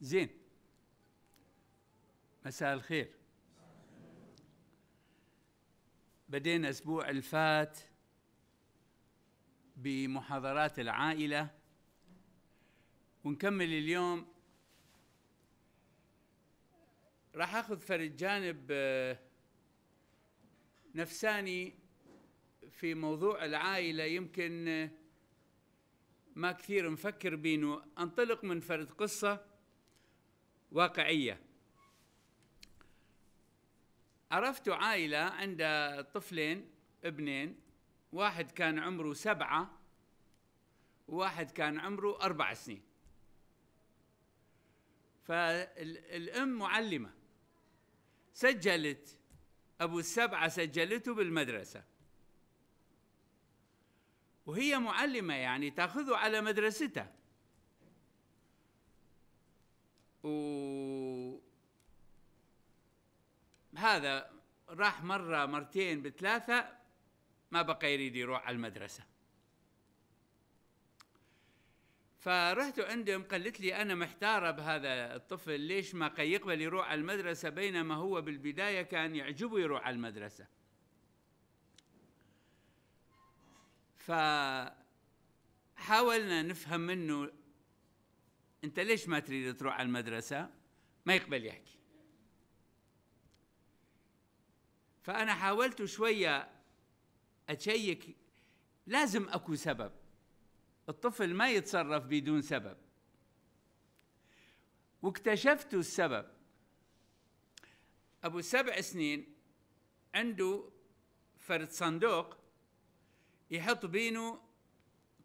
زين مساء الخير بدينا اسبوع الفات بمحاضرات العائلة ونكمل اليوم راح أخذ فرد جانب آه، نفساني في موضوع العائلة يمكن آه، ما كثير مفكر بينه أنطلق من فرد قصة واقعية عرفت عائلة عندها طفلين ابنين واحد كان عمره سبعة وواحد كان عمره أربع سنين فالأم معلمة سجلت أبو السبعة سجلته بالمدرسة وهي معلمة يعني تأخذه على مدرستها و هذا راح مرة مرتين بثلاثة ما بقى يريد يروح على المدرسة فرحت عندهم قالت لي أنا محتارة بهذا الطفل ليش ما كان يقبل يروح على المدرسة بينما هو بالبداية كان يعجبه يروح على المدرسة فحاولنا نفهم منه انت ليش ما تريد تروح على المدرسه ما يقبل يحكي فانا حاولت شويه اشيك لازم اكو سبب الطفل ما يتصرف بدون سبب واكتشفت السبب ابو سبع سنين عنده فرد صندوق يحط بينه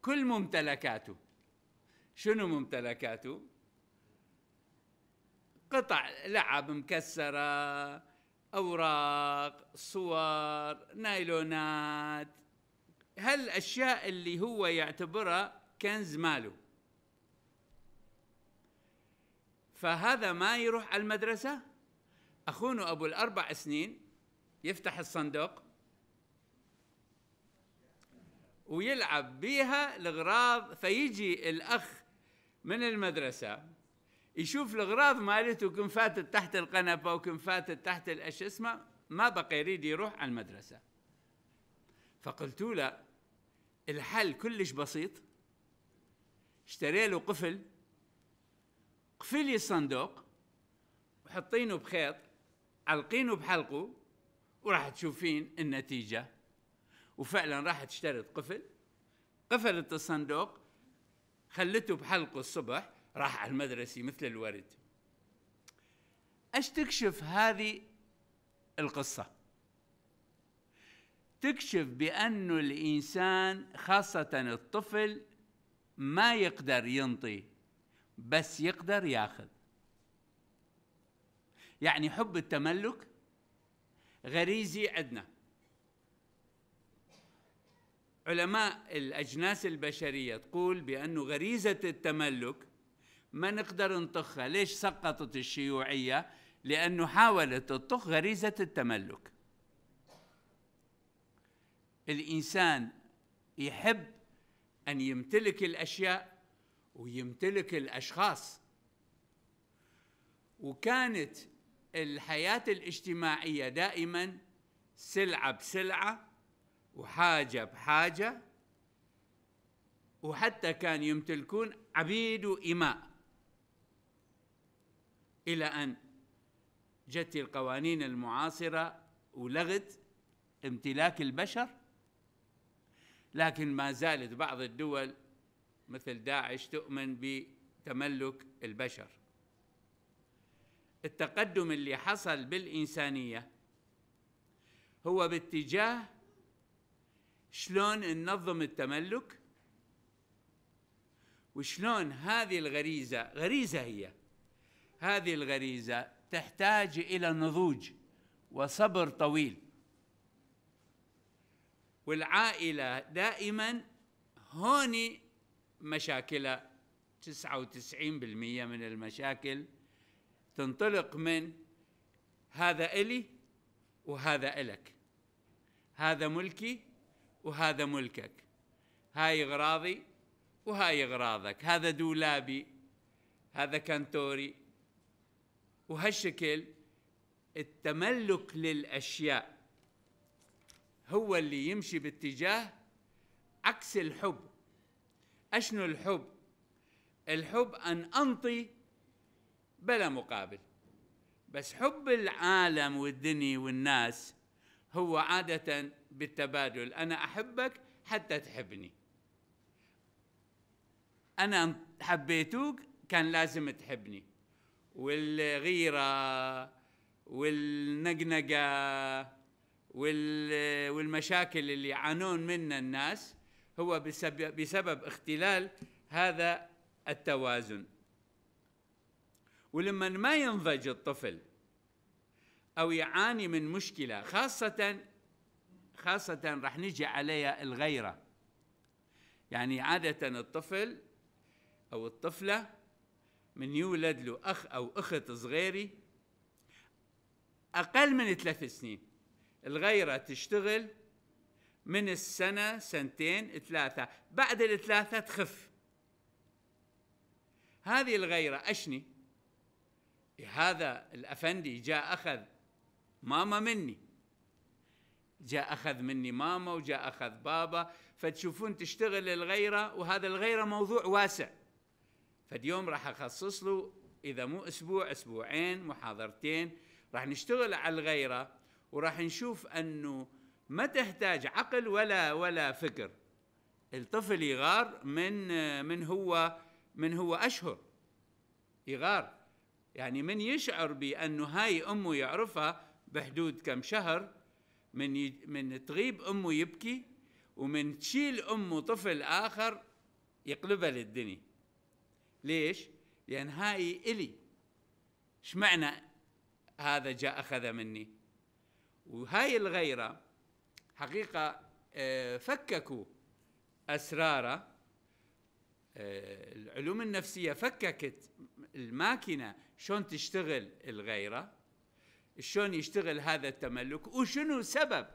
كل ممتلكاته شنو ممتلكاته قطع لعب مكسرة أوراق صور نايلونات هالأشياء اللي هو يعتبرها كنز ماله فهذا ما يروح على المدرسة أخونه أبو الأربع سنين يفتح الصندوق ويلعب بيها لغراض فيجي الأخ من المدرسة يشوف الأغراض مالته كم فاتت تحت القنبة وكم فاتت تحت الأش اسمه ما بقى يريد يروح على المدرسة فقلت له الحل كلش بسيط اشتري له قفل قفلي الصندوق وحطينه بخيط علقينه بحلقه وراح تشوفين النتيجة وفعلا راح تشتري قفل قفلت الصندوق خلته بحلقه الصبح راح على المدرسة مثل الورد ايش تكشف هذه القصة تكشف بأنه الإنسان خاصة الطفل ما يقدر ينطي بس يقدر ياخذ يعني حب التملك غريزي عندنا علماء الأجناس البشرية تقول بأنه غريزة التملك ما نقدر نطخها ليش سقطت الشيوعية لأنه حاولت تطخ غريزة التملك الإنسان يحب أن يمتلك الأشياء ويمتلك الأشخاص وكانت الحياة الاجتماعية دائما سلعة بسلعة وحاجة بحاجة وحتى كان يمتلكون عبيد وإماء إلى أن جت القوانين المعاصرة ولغت امتلاك البشر لكن ما زالت بعض الدول مثل داعش تؤمن بتملك البشر التقدم اللي حصل بالإنسانية هو باتجاه شلون ننظم التملك وشلون هذه الغريزة غريزة هي هذه الغريزة تحتاج إلى نضوج وصبر طويل والعائلة دائما هوني مشاكلها 99% من المشاكل تنطلق من هذا إلي وهذا إلك هذا ملكي وهذا ملكك هاي اغراضي وهاي اغراضك هذا دولابي هذا كنتوري وهالشكل التملك للاشياء هو اللي يمشي باتجاه عكس الحب اشنو الحب الحب ان انطي بلا مقابل بس حب العالم والدنيا والناس هو عادة بالتبادل أنا أحبك حتى تحبني أنا حبيتوك كان لازم تحبني والغيرة والنقنقة والمشاكل اللي يعانون منها الناس هو بسبب, بسبب اختلال هذا التوازن ولما ما ينضج الطفل أو يعاني من مشكلة خاصة خاصة رح نجي عليها الغيرة يعني عادة الطفل أو الطفلة من يولد له أخ أو أخت صغيرة أقل من ثلاث سنين الغيرة تشتغل من السنة سنتين ثلاثة بعد الثلاثة تخف هذه الغيرة أشني هذا الأفندي جاء أخذ ماما مني جاء أخذ مني ماما وجاء أخذ بابا فتشوفون تشتغل الغيرة وهذا الغيرة موضوع واسع فاليوم راح أخصص له إذا مو أسبوع أسبوعين محاضرتين راح نشتغل على الغيرة وراح نشوف أنه ما تحتاج عقل ولا ولا فكر الطفل يغار من من هو من هو أشهر يغار يعني من يشعر بأنه هاي أمه يعرفها بحدود كم شهر من من تغيب امه يبكي ومن تشيل امه طفل اخر يقلبها للدنيا ليش؟ لان هاي الي معنى هذا جاء اخذ مني وهاي الغيره حقيقه آه، فككوا اسراره آه، العلوم النفسيه فككت الماكينه شلون تشتغل الغيره شلون يشتغل هذا التملك وشنو سبب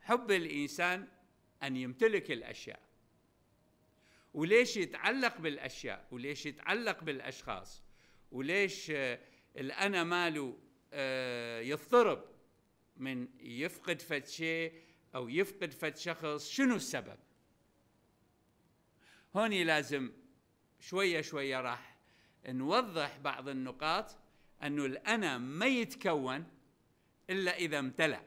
حب الانسان ان يمتلك الاشياء وليش يتعلق بالاشياء وليش يتعلق بالاشخاص وليش آه، الانا ماله آه، يضطرب من يفقد فد شيء او يفقد فد شخص شنو السبب هوني لازم شويه شويه راح نوضح بعض النقاط أنه الأنا ما يتكون إلا إذا امتلأ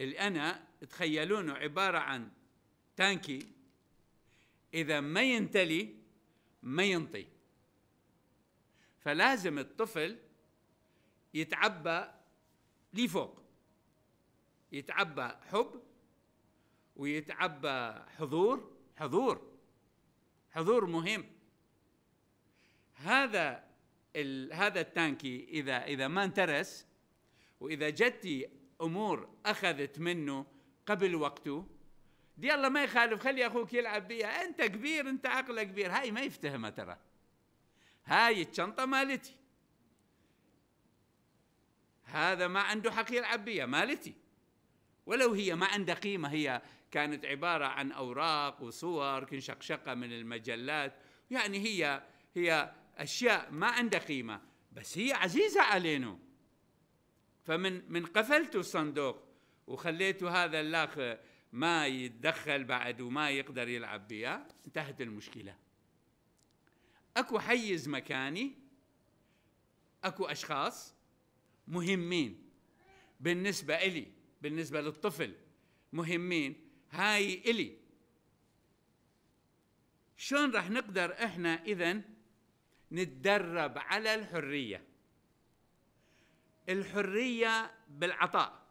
الأنا تخيلونه عبارة عن تانكي إذا ما ينتلي ما ينطي فلازم الطفل يتعبى لفوق يتعبى حب ويتعبى حضور حضور حضور مهم هذا هذا التانكي اذا اذا ما انترس واذا جتي امور اخذت منه قبل وقته دي الله ما يخالف خلي اخوك يلعب بيها انت كبير انت عقلك كبير هاي ما يفتهمها ترى هاي الشنطه مالتي هذا ما عنده حق يلعب بيها مالتي ولو هي ما عندها قيمه هي كانت عباره عن اوراق وصور كنشقشقه من المجلات يعني هي هي أشياء ما عندها قيمة بس هي عزيزة علينا فمن من قفلتوا الصندوق وخليتوا هذا اللاخ ما يتدخل بعد وما يقدر يلعب بيها انتهت المشكلة أكو حيز مكاني أكو أشخاص مهمين بالنسبة إلي بالنسبة للطفل مهمين هاي إلي شلون راح نقدر إحنا إذا نتدرب على الحرية الحرية بالعطاء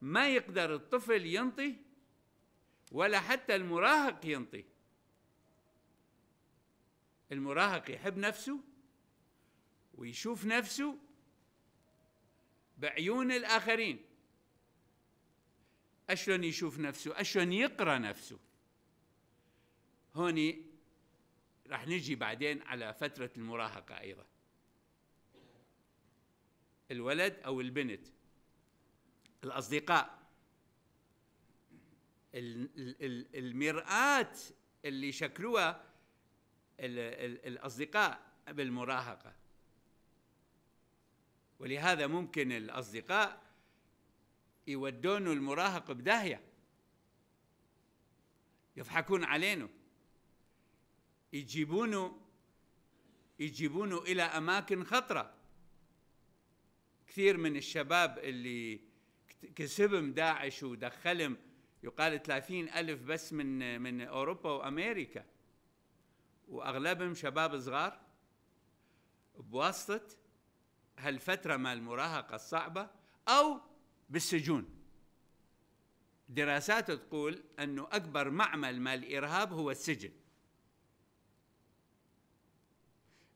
ما يقدر الطفل ينطي ولا حتى المراهق ينطي المراهق يحب نفسه ويشوف نفسه بعيون الآخرين أشلون يشوف نفسه أشلون يقرأ نفسه هوني رح نجي بعدين على فترة المراهقة أيضا الولد أو البنت الأصدقاء المرآة اللي شكلوها الأصدقاء بالمراهقة ولهذا ممكن الأصدقاء يودون المراهق بداهية يضحكون علينا يجيبونه يجيبونه إلى أماكن خطرة كثير من الشباب اللي كسبهم داعش ودخلهم يقال 30 ألف بس من من أوروبا وأمريكا وأغلبهم شباب صغار بواسطة هالفترة مال المراهقة الصعبة أو بالسجون دراسات تقول أنه أكبر معمل مال الإرهاب هو السجن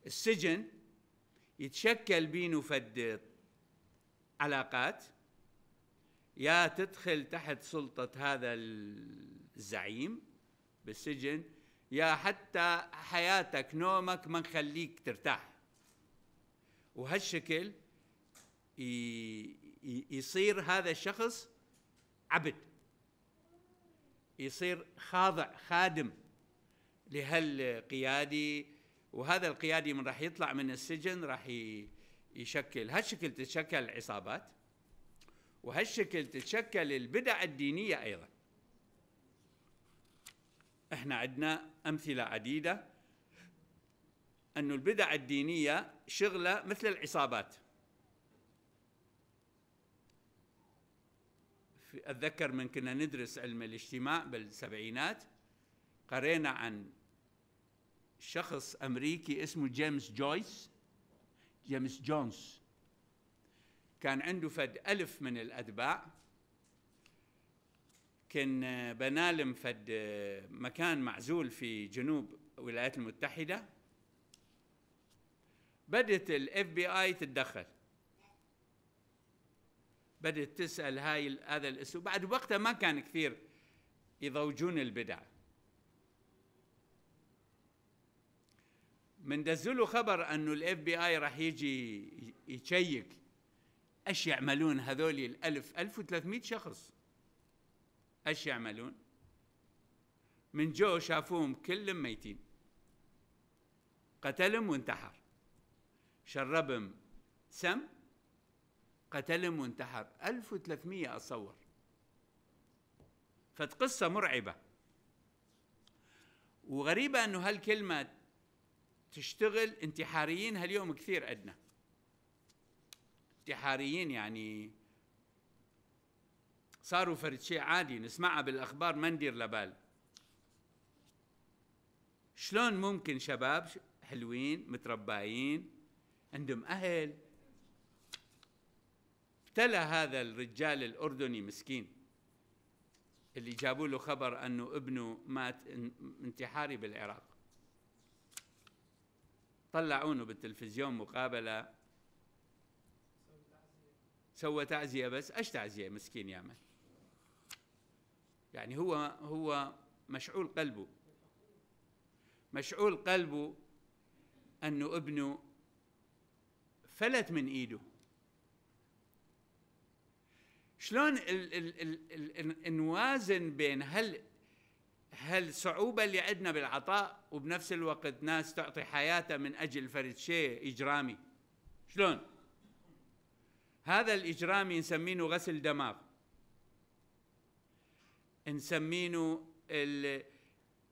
السجن يتشكل بينه فد علاقات يا تدخل تحت سلطة هذا الزعيم بالسجن يا حتى حياتك نومك ما نخليك ترتاح وهالشكل يصير هذا الشخص عبد يصير خاضع خادم لهالقيادي وهذا القيادي من راح يطلع من السجن راح يشكل هالشكل تتشكل العصابات وهالشكل تتشكل البدع الدينية أيضا احنا عندنا أمثلة عديدة أن البدع الدينية شغلة مثل العصابات أتذكر من كنا ندرس علم الاجتماع بالسبعينات قرينا عن شخص امريكي اسمه جيمس جويس جيمس جونز كان عنده فد ألف من الأتباع كان بنالم فد مكان معزول في جنوب الولايات المتحدة بدت الاف بي اي تتدخل بدت تسأل هاي هذا الاسلوب بعد وقتها ما كان كثير يضوجون البدع دزلوا خبر انه الاف بي اي راح يجي يشيك ايش يعملون هذول الالف 1300 شخص ايش يعملون من جو شافوهم كلهم ميتين قتلهم وانتحر شربهم سم قتلهم وانتحر 1300 اتصور فتقصة مرعبة وغريبة انه هالكلمة تشتغل انتحاريين هاليوم كثير عندنا انتحاريين يعني صاروا فرد شيء عادي نسمعها بالاخبار ما ندير لبال شلون ممكن شباب حلوين متربايين عندهم اهل ابتلى هذا الرجال الاردني مسكين اللي جابوا له خبر انه ابنه مات انتحاري بالعراق طلعونه بالتلفزيون مقابله سوى تعزيه بس ايش تعزيه مسكين يا من يعني هو هو مشعول قلبه مشعول قلبه انه ابنه فلت من ايده شلون ال ال ال ال نوازن بين هل هالصعوبة اللي عندنا بالعطاء وبنفس الوقت ناس تعطي حياتها من أجل فرد شيء إجرامي شلون؟ هذا الإجرامي نسمينه غسل دماغ نسمينه ال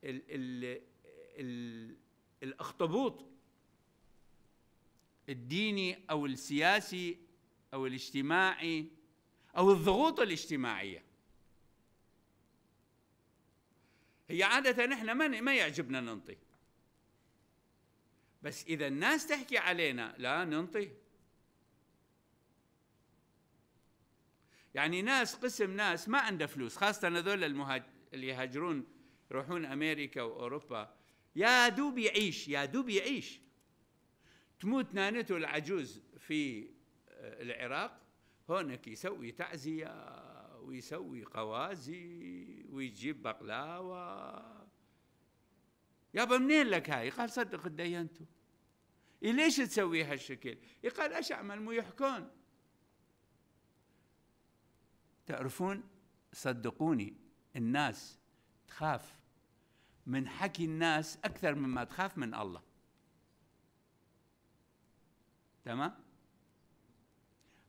ال ال, ال الأخطبوط الديني أو السياسي أو الاجتماعي أو الضغوط الاجتماعية هي عادة احنا ما ما يعجبنا ننطي بس إذا الناس تحكي علينا لا ننطي يعني ناس قسم ناس ما عنده فلوس خاصة هذول المهاج... اللي يهاجرون يروحون أمريكا وأوروبا يا دوب يعيش يا دوب يعيش تموت نانته العجوز في آه، العراق هونك يسوي تعزية ويسوي قوازي ويجيب بقلاوة يابا منين لك هاي قال صدق تدينتوا إيه، ليش تسوي هالشكل إيه، قال اش اعمل مو يحكون تعرفون صدقوني الناس تخاف من حكي الناس اكثر مما تخاف من الله تمام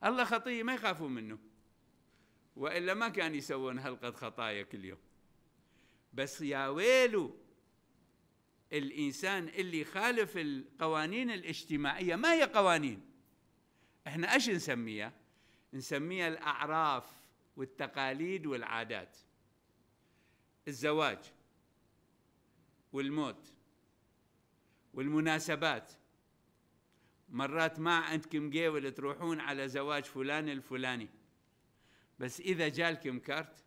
الله خطيه ما يخافون منه والا ما كان يسوون هالقد خطايا كل يوم بس يا ويلو الانسان اللي خالف القوانين الاجتماعيه ما هي قوانين احنا ايش نسميها نسميها الاعراف والتقاليد والعادات الزواج والموت والمناسبات مرات ما عندكم قيول تروحون على زواج فلان الفلاني بس إذا جالكم كارت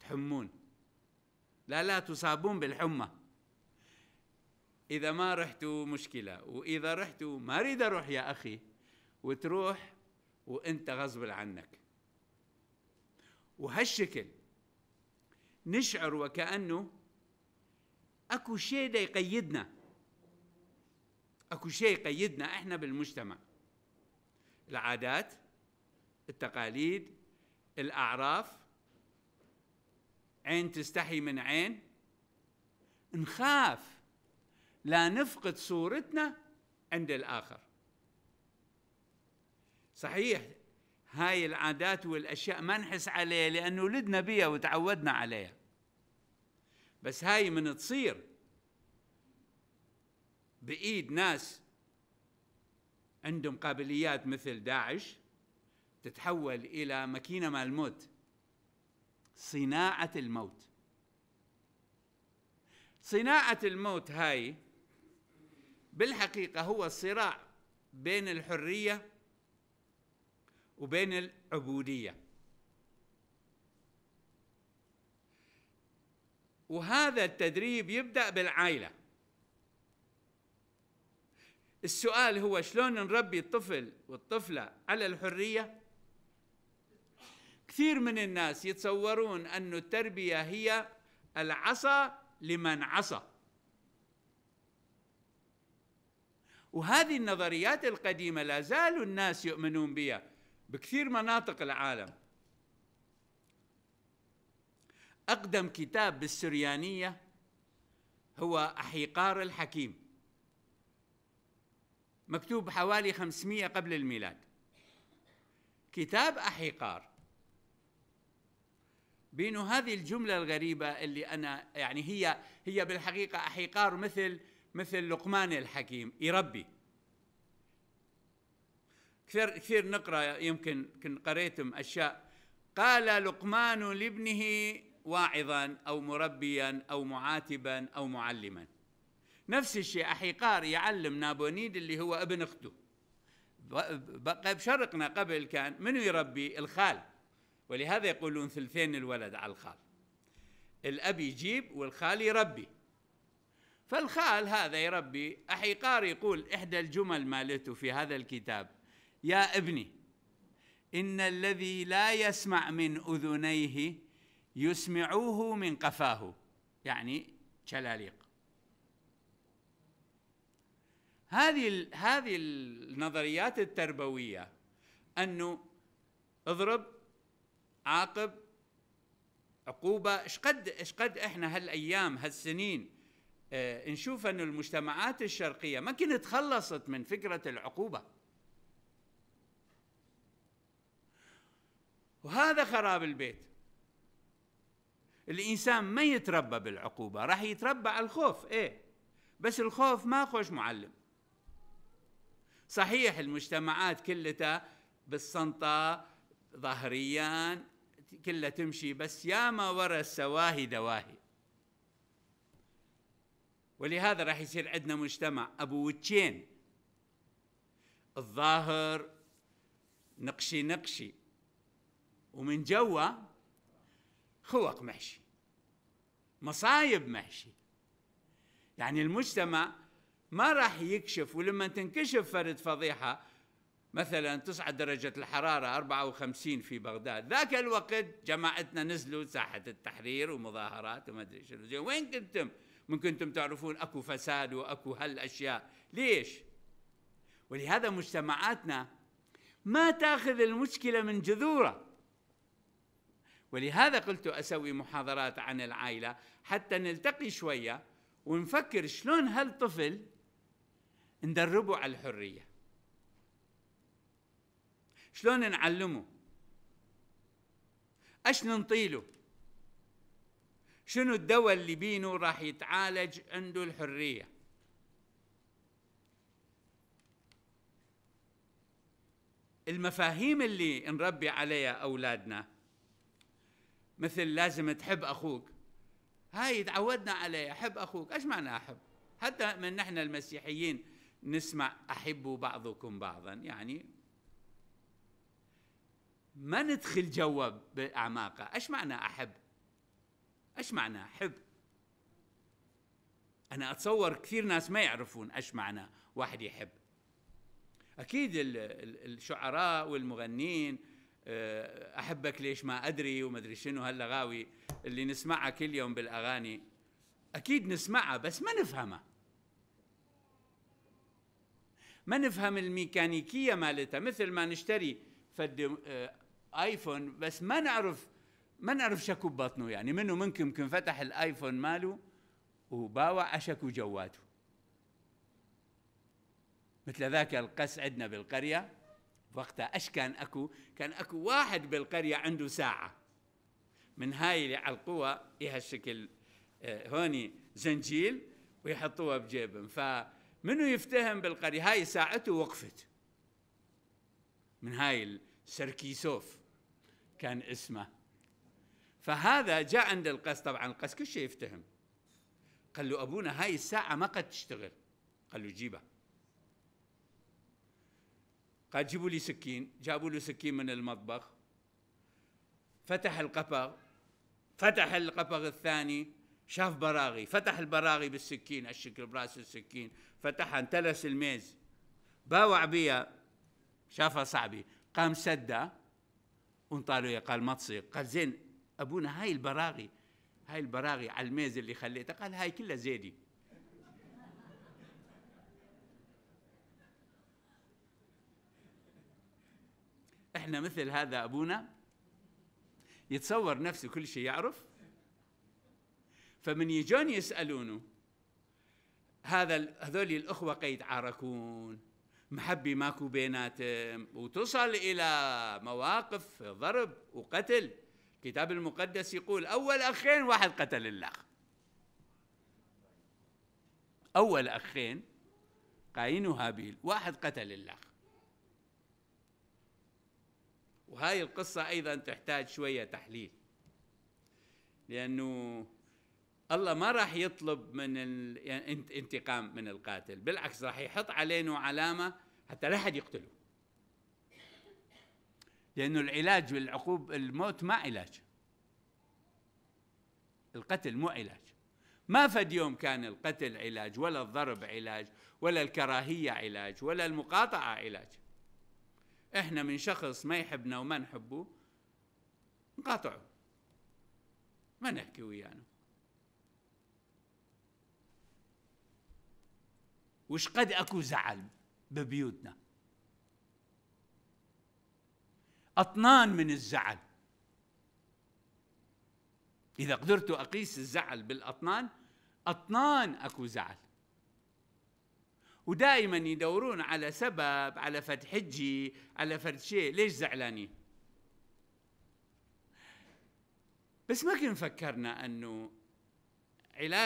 تحمون لا لا تصابون بالحمى إذا ما رحتوا مشكلة وإذا رحتوا ما أريد أروح يا أخي وتروح وأنت غصب عنك وهالشكل نشعر وكأنه أكو شيء دا يقيدنا أكو شيء يقيدنا إحنا بالمجتمع العادات التقاليد الأعراف عين تستحي من عين نخاف لا نفقد صورتنا عند الآخر صحيح هاي العادات والأشياء ما نحس عليها لأنه ولدنا بيها وتعودنا عليها بس هاي من تصير بإيد ناس عندهم قابليات مثل داعش تتحول إلى ماكينة مع الموت صناعة الموت صناعة الموت هاي بالحقيقة هو صراع بين الحرية وبين العبودية وهذا التدريب يبدأ بالعائلة السؤال هو شلون نربي الطفل والطفلة على الحرية كثير من الناس يتصورون أن التربية هي العصا لمن عصى وهذه النظريات القديمة لا زالوا الناس يؤمنون بها بكثير مناطق العالم أقدم كتاب بالسريانية هو أحيقار الحكيم مكتوب حوالي 500 قبل الميلاد كتاب أحيقار بينه هذه الجملة الغريبة اللي أنا يعني هي هي بالحقيقة احقار مثل مثل لقمان الحكيم يربي كثير كثير نقرا يمكن كن قريتم اشياء قال لقمان لابنه واعظا او مربيا او معاتبا او معلما نفس الشيء احقار يعلم نابونيد اللي هو ابن اخته بشرقنا قبل كان منو يربي الخال ولهذا يقولون ثلثين الولد على الخال الأب يجيب والخال يربي فالخال هذا يربي أحيقار يقول إحدى الجمل مالته في هذا الكتاب يا ابني إن الذي لا يسمع من أذنيه يسمعوه من قفاه يعني شلاليق هذه هذه النظريات التربويه انه اضرب عاقب عقوبه ايش قد قد احنا هالايام هالسنين اه نشوف ان المجتمعات الشرقيه ما كانت تخلصت من فكره العقوبه وهذا خراب البيت الانسان ما يتربى بالعقوبه راح يتربى على الخوف ايه بس الخوف ما خوش معلم صحيح المجتمعات كلها بالسنطه ظهريا كلها تمشي بس ياما ورا السواهي دواهي ولهذا راح يصير عندنا مجتمع ابو وجهين الظاهر نقشي نقشي ومن جوا خوق محشي مصايب محشي يعني المجتمع ما راح يكشف ولما تنكشف فرد فضيحه مثلا تصعد درجة الحرارة 54 في بغداد ذاك الوقت جماعتنا نزلوا ساحة التحرير ومظاهرات وما أدري شنو زين وين كنتم؟ من كنتم تعرفون أكو فساد وأكو هالأشياء ليش؟ ولهذا مجتمعاتنا ما تاخذ المشكلة من جذوره ولهذا قلت أسوي محاضرات عن العائلة حتى نلتقي شوية ونفكر شلون هالطفل ندربه على الحرية شلون نعلمه اش ننطيله شنو الدواء اللي بينه راح يتعالج عنده الحريه المفاهيم اللي نربي عليها اولادنا مثل لازم تحب اخوك هاي تعودنا عليها حب اخوك ايش معنى احب حتى من نحن المسيحيين نسمع احبوا بعضكم بعضا يعني ما ندخل جوا باعماقه ايش معنى احب ايش معنى احب انا اتصور كثير ناس ما يعرفون ايش معنى واحد يحب اكيد الشعراء والمغنيين آه، احبك ليش ما ادري وما ادري شنو هاللغاوي اللي نسمعها كل يوم بالاغاني اكيد نسمعها بس ما نفهمها ما نفهم الميكانيكيه مالتها مثل ما نشتري فد آه، ايفون بس ما نعرف ما نعرف شكو ببطنه يعني منو منكم يمكن فتح الايفون ماله وباوع اشكو جواته مثل ذاك القس عندنا بالقريه وقتها اش كان اكو كان اكو واحد بالقريه عنده ساعه من هاي اللي على القوة هالشكل آه، هوني زنجيل ويحطوها بجيبهم فمنو يفتهم بالقرية هاي ساعته وقفت من هاي السركيسوف كان اسمه فهذا جاء عند القس طبعا القس كل شيء يفتهم قال له ابونا هاي الساعه ما قد تشتغل قال له جيبها قال جيبوا لي سكين جابوا له سكين من المطبخ فتح القفغ فتح القفغ الثاني شاف براغي فتح البراغي بالسكين الشكل براس السكين فتحها انتلس الميز باوع بيها شافها صعبة قام سدها انطاليا قال ما تصير قال زين ابونا هاي البراغي هاي البراغي على الميز اللي خليته قال هاي كلها زيدي احنا مثل هذا ابونا يتصور نفسه كل شيء يعرف فمن يجون يسالونه هذا هذول الاخوه قيد عاركون محبي ماكو بيناتهم وتصل إلى مواقف ضرب وقتل الكتاب المقدس يقول أول أخين واحد قتل الأخ أول أخين قايين وهابيل واحد قتل الأخ وهاي القصة أيضا تحتاج شوية تحليل لأنه الله ما راح يطلب من ال... يعني انتقام من القاتل بالعكس راح يحط علينا علامه حتى لا احد يقتله لانه العلاج والعقوب الموت ما علاج القتل مو علاج ما فد يوم كان القتل علاج ولا الضرب علاج ولا الكراهيه علاج ولا المقاطعه علاج احنا من شخص ما يحبنا وما نحبه نقاطعه ما نحكي ويانا وش قد اكو زعل ببيوتنا اطنان من الزعل اذا قدرت اقيس الزعل بالاطنان اطنان اكو زعل ودائما يدورون على سبب على فتح حجي على فرد شيء ليش زعلانين بس ما كنا فكرنا انه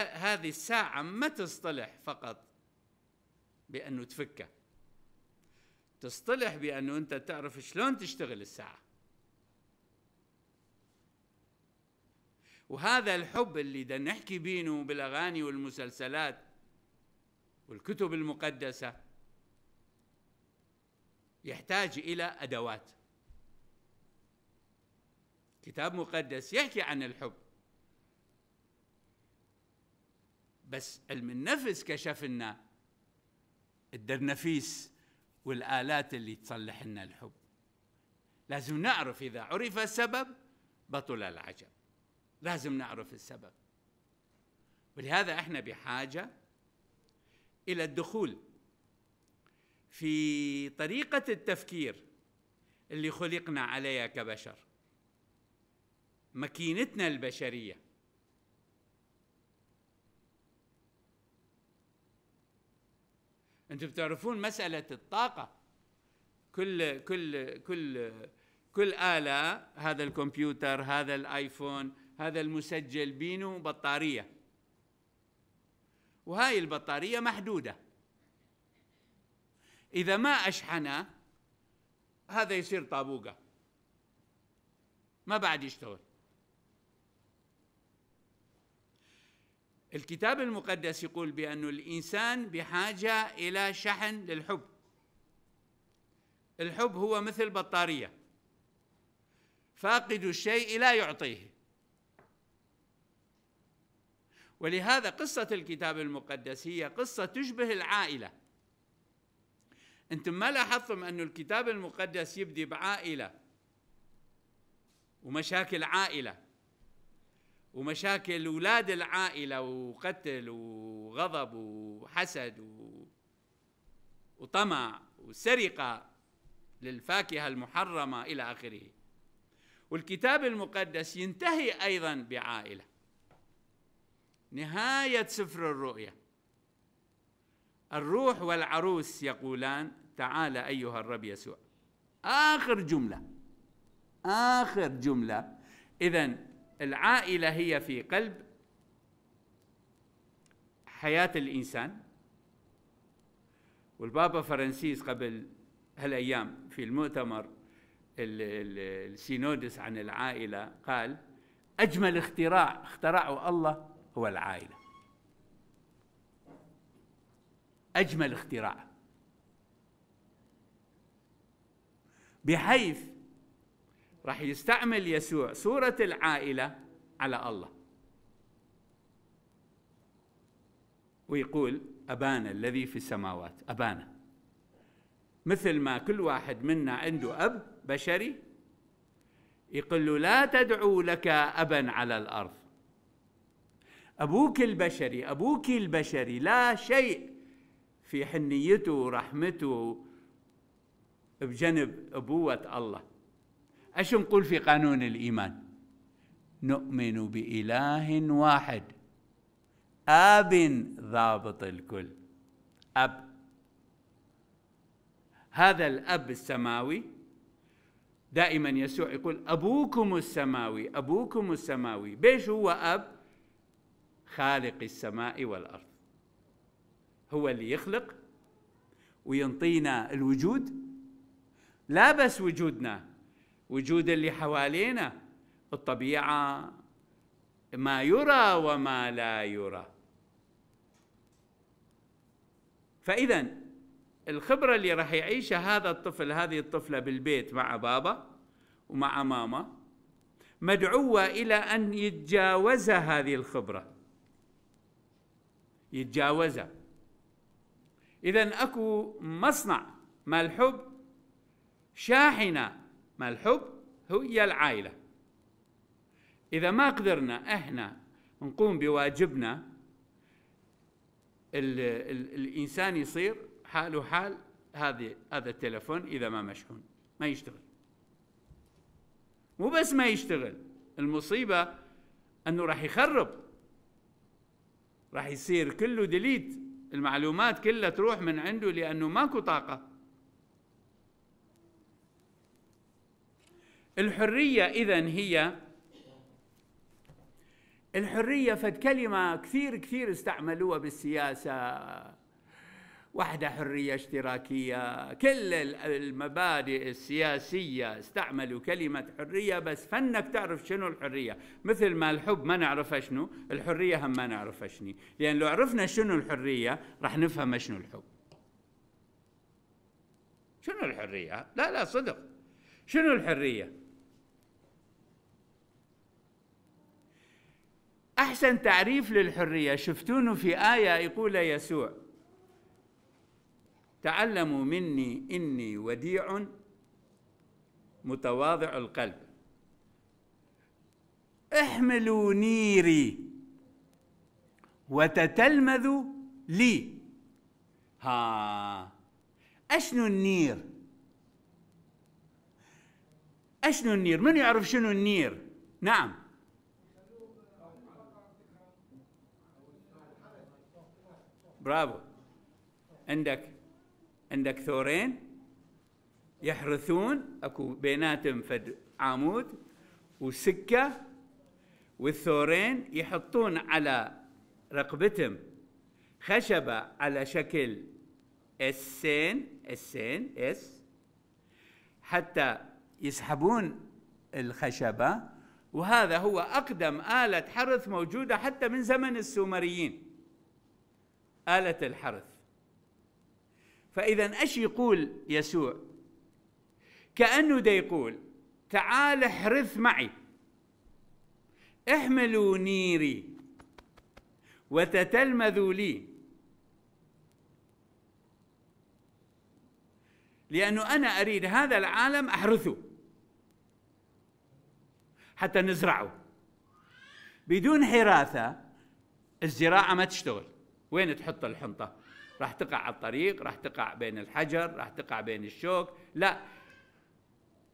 هذه الساعه ما تصطلح فقط بانه تفكها تصطلح بانه انت تعرف شلون تشتغل الساعه وهذا الحب اللي دا نحكي بينه بالاغاني والمسلسلات والكتب المقدسه يحتاج الى ادوات كتاب مقدس يحكي عن الحب بس علم النفس كشف لنا الدرنفيس والآلات اللي تصلح لنا الحب لازم نعرف إذا عرف السبب بطل العجب لازم نعرف السبب ولهذا احنا بحاجة إلى الدخول في طريقة التفكير اللي خلقنا عليها كبشر مكينتنا البشريه انتم تعرفون مساله الطاقه كل كل كل كل اله هذا الكمبيوتر هذا الايفون هذا المسجل بينه بطاريه وهاي البطاريه محدوده اذا ما اشحنه هذا يصير طابوقه ما بعد يشتغل الكتاب المقدس يقول بأن الإنسان بحاجة إلى شحن للحب الحب هو مثل بطارية فاقد الشيء لا يعطيه ولهذا قصة الكتاب المقدس هي قصة تشبه العائلة أنتم ما لاحظتم أن الكتاب المقدس يبدي بعائلة ومشاكل عائلة ومشاكل اولاد العائله وقتل وغضب وحسد و... وطمع وسرقه للفاكهه المحرمه الى اخره والكتاب المقدس ينتهي ايضا بعائله نهايه سفر الرؤيا الروح والعروس يقولان تعالى ايها الرب يسوع اخر جمله اخر جمله اذا العائله هي في قلب حياه الانسان والبابا فرنسيس قبل هالايام في المؤتمر السينودس عن العائله قال اجمل اختراع اخترعه الله هو العائله اجمل اختراع بحيث راح يستعمل يسوع صورة العائلة على الله ويقول أبانا الذي في السماوات أبانا مثل ما كل واحد منا عنده أب بشري يقول له لا تدعو لك أبا على الأرض أبوك البشري أبوك البشري لا شيء في حنيته ورحمته بجنب أبوة الله ايش نقول في قانون الايمان نؤمن باله واحد اب ضابط الكل اب هذا الاب السماوي دائما يسوع يقول ابوكم السماوي ابوكم السماوي بيش هو اب خالق السماء والارض هو اللي يخلق وينطينا الوجود لا بس وجودنا وجود اللي حوالينا الطبيعة ما يرى وما لا يرى فإذا الخبرة اللي راح يعيشها هذا الطفل هذه الطفلة بالبيت مع بابا ومع ماما مدعوة إلى أن يتجاوز هذه الخبرة يتجاوزها إذا أكو مصنع مال حب شاحنة ما الحب هي العائلة إذا ما قدرنا إحنا نقوم بواجبنا الـ الـ الإنسان يصير حاله حال هذه هذا التلفون إذا ما مشحون ما يشتغل مو بس ما يشتغل المصيبة أنه راح يخرب راح يصير كله ديليت المعلومات كلها تروح من عنده لأنه ماكو طاقة الحرية إذا هي الحرية فد كلمة كثير كثير استعملوها بالسياسة واحدة حرية اشتراكية كل المبادئ السياسية استعملوا كلمة حرية بس فنك تعرف شنو الحرية مثل ما الحب ما نعرفها شنو الحرية هم ما نعرفها شنو لأن يعني لو عرفنا شنو الحرية راح نفهم شنو الحب شنو الحرية لا لا صدق شنو الحرية أحسن تعريف للحرية شفتونه في آية يقول يسوع تعلموا مني إني وديع متواضع القلب احملوا نيري وتتلمذوا لي ها أشنو النير أشنو النير من يعرف شنو النير نعم برافو عندك عندك ثورين يحرثون اكو بيناتهم فد عمود وسكه والثورين يحطون على رقبتهم خشبه على شكل السين السين اس حتى يسحبون الخشبه وهذا هو اقدم اله حرث موجوده حتى من زمن السومريين آلة الحرث فإذا أش يقول يسوع كأنه دا يقول تعال احرث معي احملوا نيري وتتلمذوا لي لأنه أنا أريد هذا العالم أحرثه حتى نزرعه بدون حراثة الزراعة ما تشتغل وين تحط الحنطة راح تقع على الطريق راح تقع بين الحجر راح تقع بين الشوك لا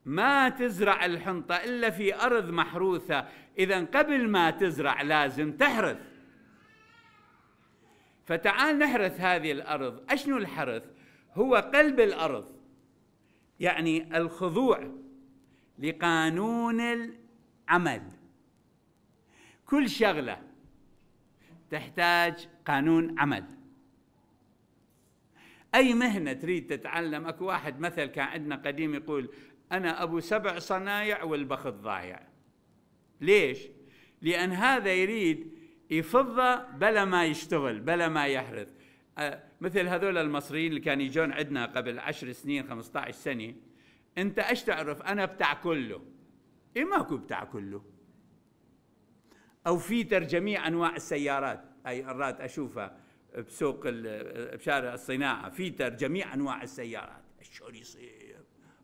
ما تزرع الحنطة إلا في أرض محروثة إذا قبل ما تزرع لازم تحرث فتعال نحرث هذه الأرض أشنو الحرث هو قلب الأرض يعني الخضوع لقانون العمل كل شغله تحتاج قانون عمل أي مهنة تريد تتعلم أكو واحد مثل كان عندنا قديم يقول أنا أبو سبع صنايع والبخت ضايع ليش؟ لأن هذا يريد يفضى بلا ما يشتغل بلا ما يحرث أه، مثل هذول المصريين اللي كانوا يجون عندنا قبل عشر سنين 15 سنه انت ايش تعرف انا بتاع كله إيه ماكو بتاع كله او فيتر جميع انواع السيارات اي مرات اشوفها بسوق بشارع الصناعه فيتر جميع انواع السيارات شلون يصير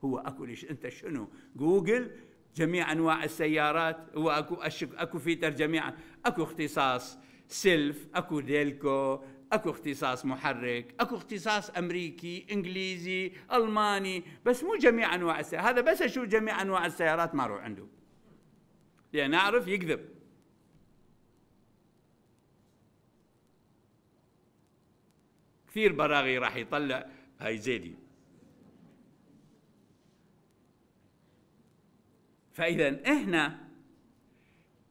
هو اكو ليش انت شنو جوجل جميع انواع السيارات هو اكو اكو فيتر جميع اكو اختصاص سيلف اكو ديلكو اكو اختصاص محرك اكو اختصاص امريكي انجليزي الماني بس مو جميع انواع السيارات هذا بس اشوف جميع انواع السيارات ما اروح عنده لان يعني اعرف يكذب كثير براغي راح يطلع هاي زيدي فإذا إحنا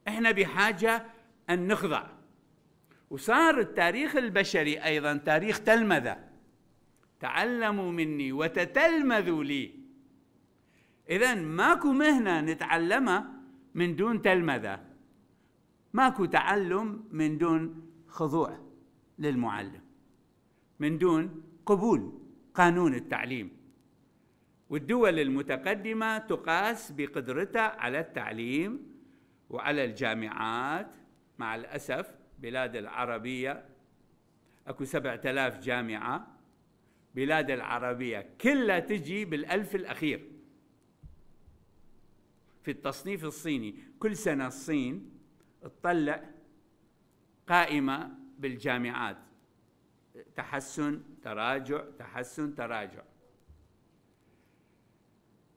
إحنا بحاجة أن نخضع وصار التاريخ البشري أيضا تاريخ تلمذة تعلموا مني وتتلمذوا لي إذا ماكو مهنة نتعلمها من دون تلمذة ماكو تعلم من دون خضوع للمعلم من دون قبول قانون التعليم والدول المتقدمة تقاس بقدرتها على التعليم وعلى الجامعات مع الأسف بلاد العربية أكو سبعة آلاف جامعة بلاد العربية كلها تجي بالألف الأخير في التصنيف الصيني كل سنة الصين تطلع قائمة بالجامعات تحسن تراجع تحسن تراجع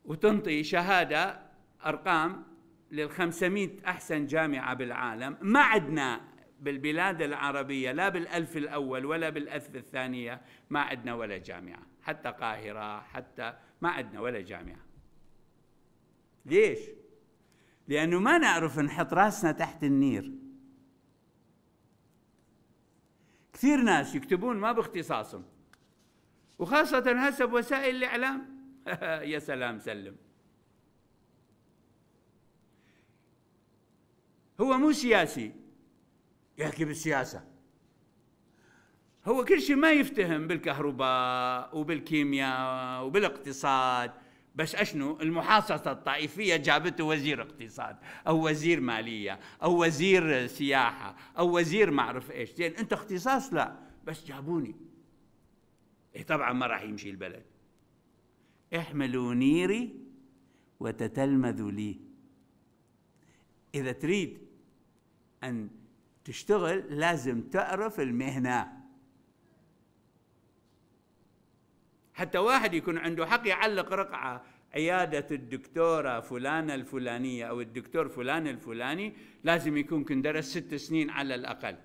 وتنطي شهادة أرقام لل 500 أحسن جامعة بالعالم ما عدنا بالبلاد العربية لا بالألف الأول ولا بالألف الثانية ما عدنا ولا جامعة حتى قاهرة حتى ما عدنا ولا جامعة ليش؟ لأنه ما نعرف نحط راسنا تحت النير كثير ناس يكتبون ما باختصاصهم وخاصة هسه بوسائل الإعلام يا سلام سلم هو مو سياسي يحكي بالسياسة هو كل شيء ما يفتهم بالكهرباء وبالكيمياء وبالاقتصاد بس اشنو المحاصصه الطائفيه جابته وزير اقتصاد او وزير ماليه او وزير سياحه او وزير ما اعرف ايش زين انت اختصاص لا بس جابوني إيه طبعا ما راح يمشي البلد احملوا نيري وتتلمذوا لي اذا تريد ان تشتغل لازم تعرف المهنه حتى واحد يكون عنده حق يعلق رقعه عياده الدكتوره فلانه الفلانيه او الدكتور فلان الفلاني لازم يكون كن درس ست سنين على الاقل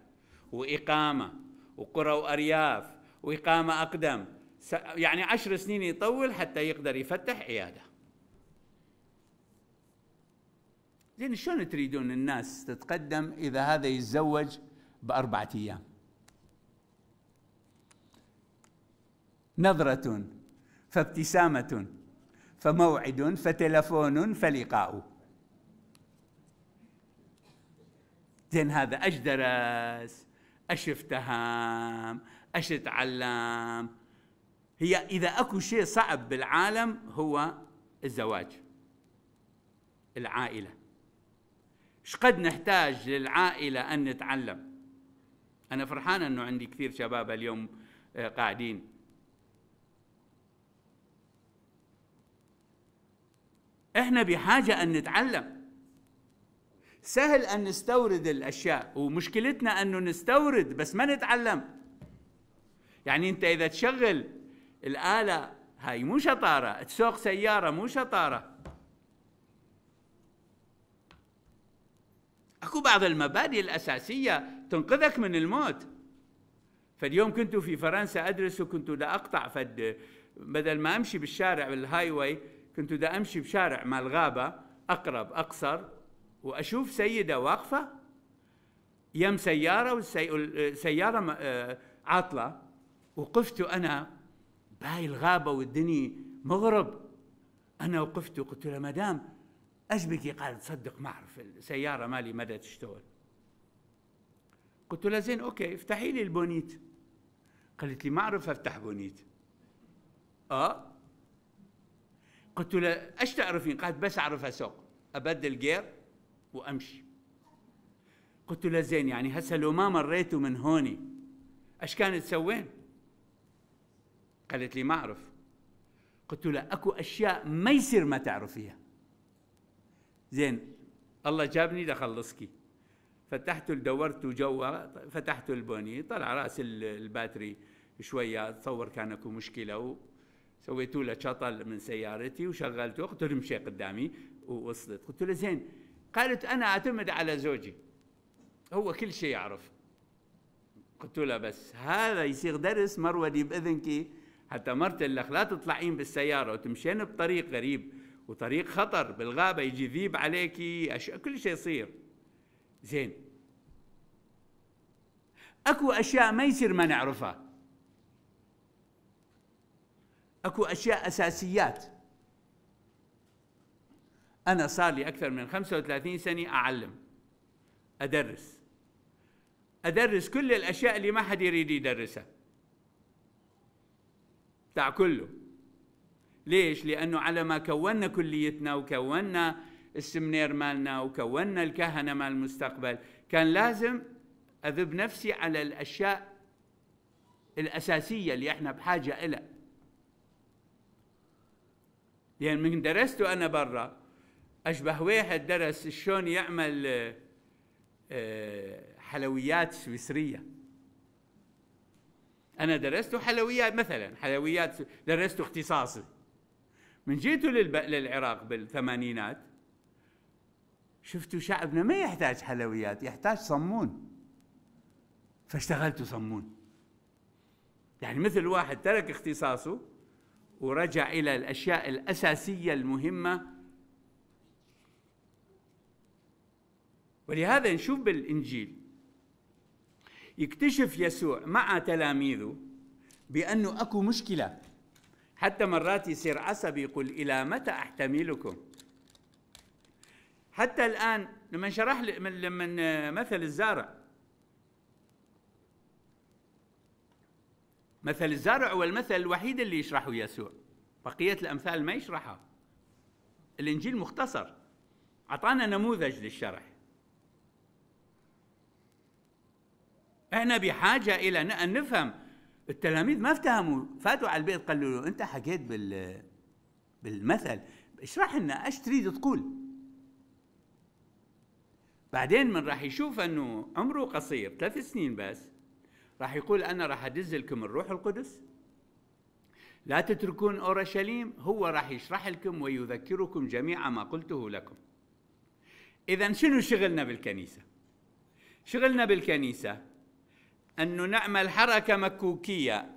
واقامه وقرى وارياف واقامه اقدم يعني عشر سنين يطول حتى يقدر يفتح عياده زين شلون تريدون الناس تتقدم اذا هذا يتزوج باربعه ايام نظرة فابتسامة فموعد فتلفون فلقاء زين هذا اش درس اش افتهم اش تعلم هي اذا اكو شيء صعب بالعالم هو الزواج العائله شقد نحتاج للعائله ان نتعلم انا فرحان انه عندي كثير شباب اليوم آه، قاعدين احنا بحاجه ان نتعلم سهل ان نستورد الاشياء ومشكلتنا انه نستورد بس ما نتعلم يعني انت اذا تشغل الاله هاي مو شطاره تسوق سياره مو شطاره اكو بعض المبادئ الاساسيه تنقذك من الموت فاليوم كنت في فرنسا ادرس وكنت لا اقطع فد بدل ما امشي بالشارع بالهاي واي كنت دا امشي بشارع مال غابه اقرب اقصر واشوف سيده واقفه يم سياره والسياره آه، عاطله وقفت انا بهاي الغابه والدنيا مغرب انا وقفت وقلت لها مدام ايش بكي قالت تصدق ما اعرف السياره مالي مدى تشتغل قلت لها زين اوكي افتحي لي البونيت قالت لي ما اعرف افتح بونيت اه قلت له ايش تعرفين؟ قالت بس اعرف اسوق ابدل جير وامشي قلت له زين يعني هسه لو ما مريتوا من هوني ايش كانت تسوين؟ قالت لي ما اعرف قلت له اكو اشياء ما يصير ما تعرفيها زين الله جابني لخلصكي فتحت دورت جوا فتحت البوني طلع راس الباتري شويه اتصور كان اكو مشكله سويت له شطل من سيارتي وشغلته قلت له مشي قدامي ووصلت قلت له زين قالت انا اعتمد على زوجي هو كل شيء يعرف قلت له بس هذا يصير درس مرودي باذنك حتى مرت لك لا تطلعين بالسياره وتمشين بطريق غريب وطريق خطر بالغابه يجي ذيب عليك كل شيء يصير زين اكو اشياء ما يصير ما نعرفها اكو اشياء اساسيات انا صار لي اكثر من 35 سنه اعلم ادرس ادرس كل الاشياء اللي ما حد يريد يدرسها تاع كله ليش لانه على ما كونا كليتنا وكونا السمنير مالنا وكونا الكهنه مال المستقبل كان لازم اذب نفسي على الاشياء الاساسيه اللي احنا بحاجه إليها لان يعني من درست وانا برا اشبه واحد درس شلون يعمل آه، آه، حلويات سويسريه انا درست حلويات مثلا حلويات درست اختصاصي من جيتوا للعراق بالثمانينات شفتوا شعبنا ما يحتاج حلويات يحتاج صمون فاشتغلت صمون يعني مثل واحد ترك اختصاصه ورجع إلى الأشياء الأساسية المهمة ولهذا نشوف بالإنجيل يكتشف يسوع مع تلاميذه بأنه أكو مشكلة حتى مرات يصير عصبي يقول إلى متى أحتملكم حتى الآن لما شرح لما مثل الزارع مثل الزرع هو المثل الوحيد اللي يشرحه يسوع بقية الأمثال ما يشرحها الإنجيل مختصر أعطانا نموذج للشرح احنا إيه بحاجة إلى أن نفهم التلاميذ ما افتهموا فاتوا على البيت قالوا له أنت حكيت بال بالمثل اشرح لنا ايش تريد تقول بعدين من راح يشوف انه عمره قصير ثلاث سنين بس راح يقول انا راح ادزلكم الروح القدس لا تتركون اورشليم هو راح يشرح لكم ويذكركم جميع ما قلته لكم اذا شنو شغلنا بالكنيسه شغلنا بالكنيسه أن نعمل حركه مكوكيه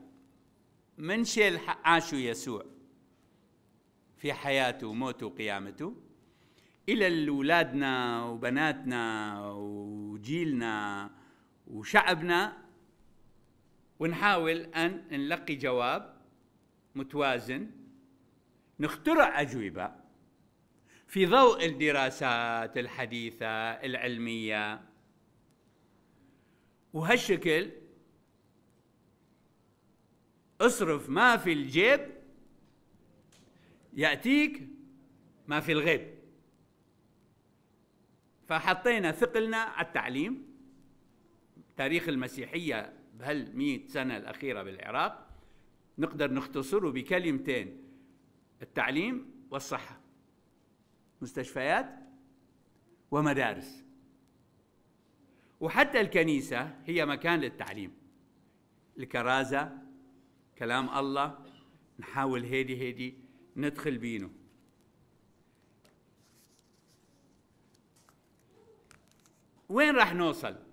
من شيء عاشوا يسوع في حياته وموته وقيامته الى اولادنا وبناتنا وجيلنا وشعبنا ونحاول أن نلقي جواب متوازن نخترع أجوبة في ضوء الدراسات الحديثة العلمية وهالشكل اصرف ما في الجيب يأتيك ما في الغيب فحطينا ثقلنا على التعليم تاريخ المسيحية بهال100 سنة الأخيرة بالعراق نقدر نختصره بكلمتين التعليم والصحة مستشفيات ومدارس وحتى الكنيسة هي مكان للتعليم الكرازة كلام الله نحاول هيدي هيدي ندخل بينه وين راح نوصل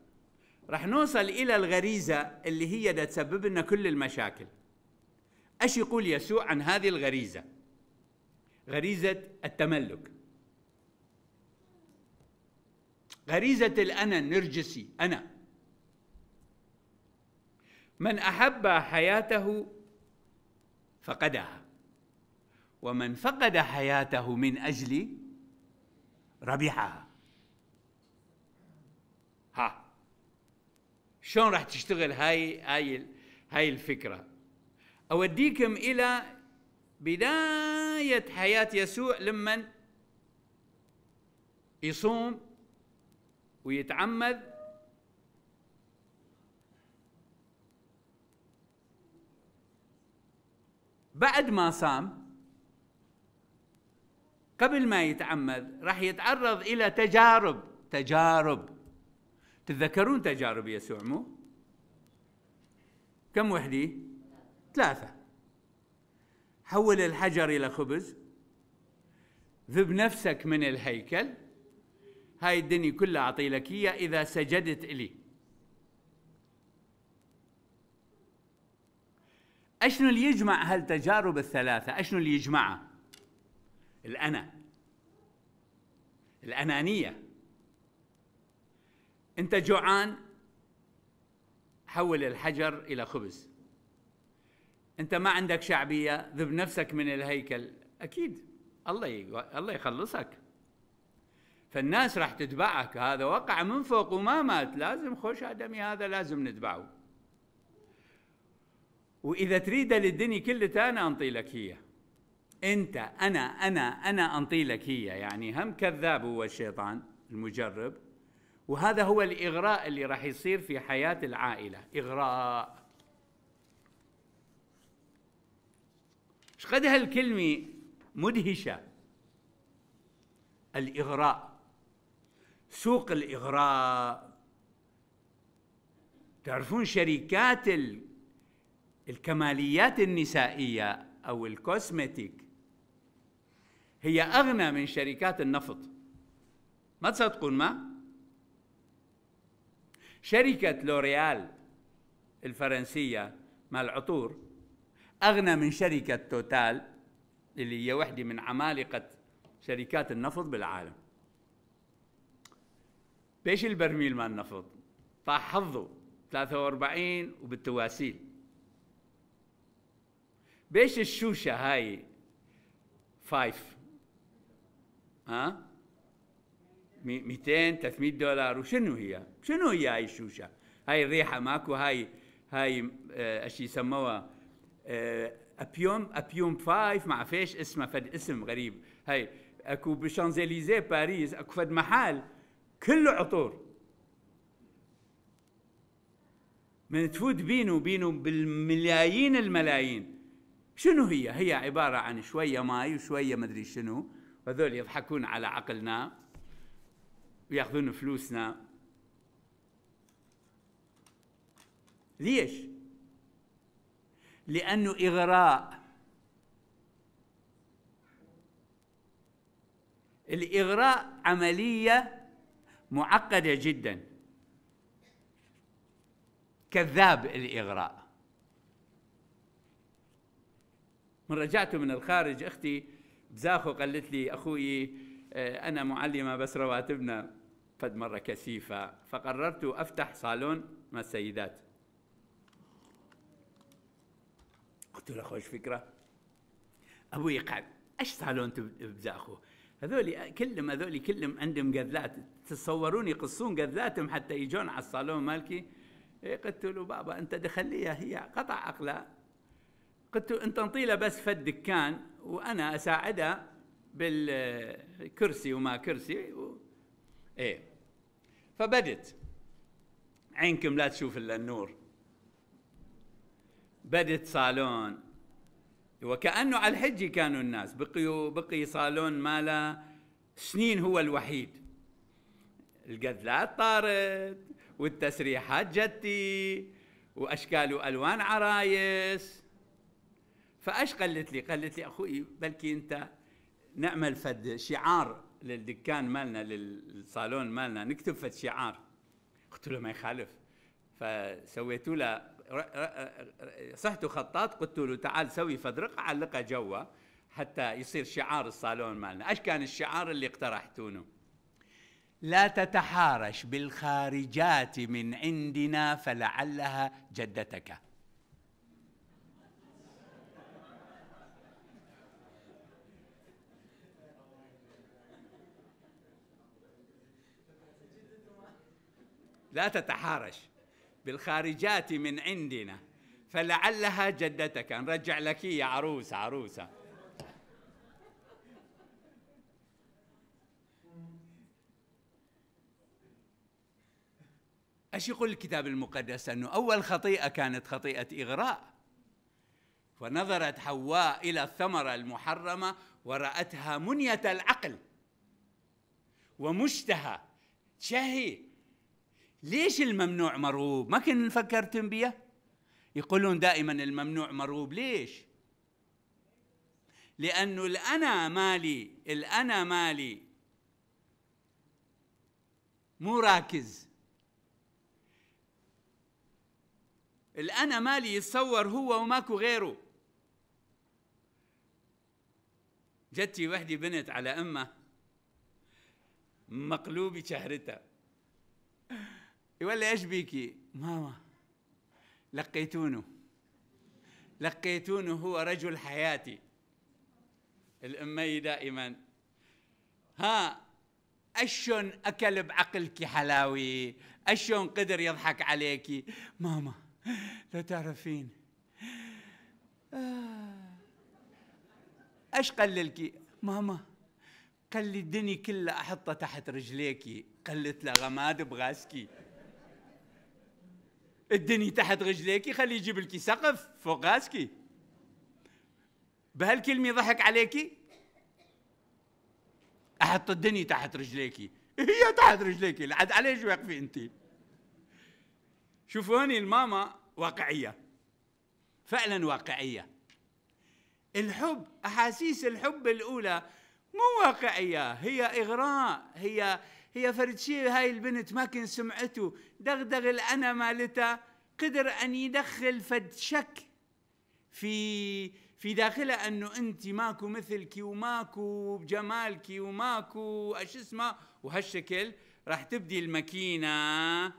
راح نوصل إلى الغريزة اللي هي دا تسبب لنا كل المشاكل ايش يقول يسوع عن هذه الغريزه غريزه التملك غريزه الانا النرجسي انا من احب حياته فقدها ومن فقد حياته من اجلي ربحها شلون راح تشتغل هاي هاي هاي الفكره اوديكم الى بدايه حياه يسوع لما يصوم ويتعمد بعد ما صام قبل ما يتعمد راح يتعرض الى تجارب تجارب تتذكرون تجارب يسوع مو؟ كم وحده؟ ثلاثة حول الحجر إلى خبز ذب نفسك من الهيكل هاي الدنيا كلها أعطي لك إياها إذا سجدت إلي أشنو اللي يجمع هالتجارب الثلاثة؟ أشنو اللي يجمعها؟ الأنا الأنانية انت جوعان حول الحجر الى خبز انت ما عندك شعبيه ذب نفسك من الهيكل اكيد الله الله يخلصك فالناس راح تتبعك هذا وقع من فوق وما مات لازم خوش ادمي هذا لازم نتبعه واذا تريد للدنيا كلها انا انطي لك هي انت انا انا انا انطي لك هي يعني هم كذاب هو الشيطان المجرب وهذا هو الإغراء اللي راح يصير في حياة العائلة إغراء شقد هالكلمة مدهشة الإغراء سوق الإغراء تعرفون شركات الكماليات النسائية أو الكوسمتيك هي أغنى من شركات النفط ما تصدقون ما؟ شركة لوريال الفرنسية مال العطور أغنى من شركة توتال اللي هي وحدة من عمالقة شركات النفط بالعالم بيش البرميل مال النفط طاح حظه 43 وبالتواسيل بيش الشوشة هاي فايف ها 200 300 دولار وشنو هي؟ شنو هي هاي الشوشه؟ هاي الريحه ماكو هاي هاي ايش آه، يسموها آه، ابيوم ابيوم فايف ما ايش اسمه فد اسم غريب هاي اكو بشانزيليزيه باريس اكو فد محل كله عطور من تفوت بينو بينو بالملايين الملايين شنو هي؟ هي عبارة عن شوية ماي وشوية مدري شنو وهذول يضحكون على عقلنا وياخذون فلوسنا ليش لانه اغراء الاغراء عمليه معقده جدا كذاب الاغراء من رجعت من الخارج اختي بزاخو قالت لي اخوي آه، انا معلمه بس رواتبنا فد مرة كثيفة فقررت أفتح صالون مع السيدات قلت له خوش فكرة أبوي قال ايش صالون تبدا اخوه هذول كلهم هذول كلهم عندهم قذلات تصورون يقصون قذلاتهم حتى يجون على الصالون مالكي إيه، قلت له بابا انت دخليها هي قطع عقلها قلت له انت انطيله بس فد دكان وانا اساعدها بالكرسي وما كرسي و... ايه فبدت عينكم لا تشوف الا النور بدت صالون وكأنه على الحج كانوا الناس بقيوا بقي صالون مالا سنين هو الوحيد القذلات طارت والتسريحات جتي واشكال والوان عرايس فاش قالت لي؟ قالت لي اخوي بلكي انت نعمل فد شعار للدكان مالنا للصالون مالنا نكتب فد شعار قلت له ما يخالف فسويت له صحته خطاط قلت له تعال سوي فد رقعه علقها جوا حتى يصير شعار الصالون مالنا ايش كان الشعار اللي اقترحتونه لا تتحارش بالخارجات من عندنا فلعلها جدتك لا تتحارش بالخارجات من عندنا فلعلها جدتك نرجع لك يا عروسة عروسة ايش يقول الكتاب المقدس انه اول خطيئه كانت خطيئه اغراء فنظرت حواء الى الثمره المحرمه وراتها منيه العقل ومشتهى شهي ليش الممنوع مرغوب؟ ما كنا نفكر تنبيه؟ يقولون دائما الممنوع مرغوب ليش؟ لأنه الأنا مالي الأنا مالي مو راكز الأنا مالي يتصور هو وماكو غيره جتي وحدة بنت على أمها مقلوبة شهرتها يقول لي ايش بيكي؟ ماما لقيتونه لقيتونه هو رجل حياتي الأمي دائما ها أشون أكل بعقلك حلاوي أشون قدر يضحك عليكي ماما لو تعرفين آه، ايش قللك ماما قال لي الدنيا كلها احطها تحت رجليكي قلت لها غماد بغاسكي الدنيا تحت رجليك خليه يجيب لك سقف فوق راسك بهالكلمه ضحك عليكي احط الدنيا تحت رجليكي هي تحت رجليكي لعد عليه شو واقفه انت شوفوا هني الماما واقعيه فعلا واقعيه الحب احاسيس الحب الاولى مو واقعيه هي اغراء هي هي فرتشي هاي البنت ما كان سمعته دغدغ الأنا مالتها قدر أن يدخل فد شك في في داخلها انه انت ماكو مثلك وماكو بجمالك وماكو ايش اسمه وهالشكل راح تبدي الماكينه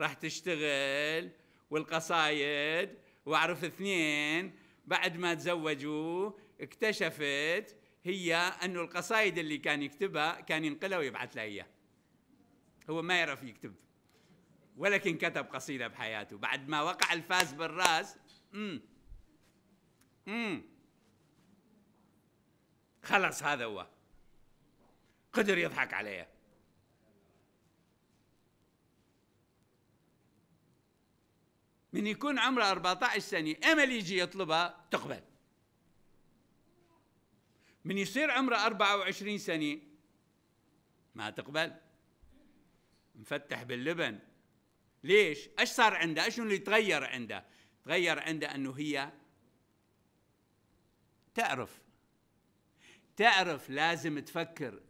راح تشتغل والقصايد واعرف اثنين بعد ما تزوجوا اكتشفت هي انه القصايد اللي كان يكتبها كان ينقلها ويبعث لها إياها هو ما يعرف يكتب ولكن كتب قصيدة بحياته بعد ما وقع الفاس بالراس امم امم خلص هذا هو قدر يضحك عليها من يكون عمره 14 سنة أمل يجي يطلبها تقبل من يصير عمره 24 سنة ما تقبل مفتح باللبن ليش؟ ايش صار عنده؟ ايش اللي تغير عنده؟ تغير عنده انه هي تعرف تعرف لازم تفكر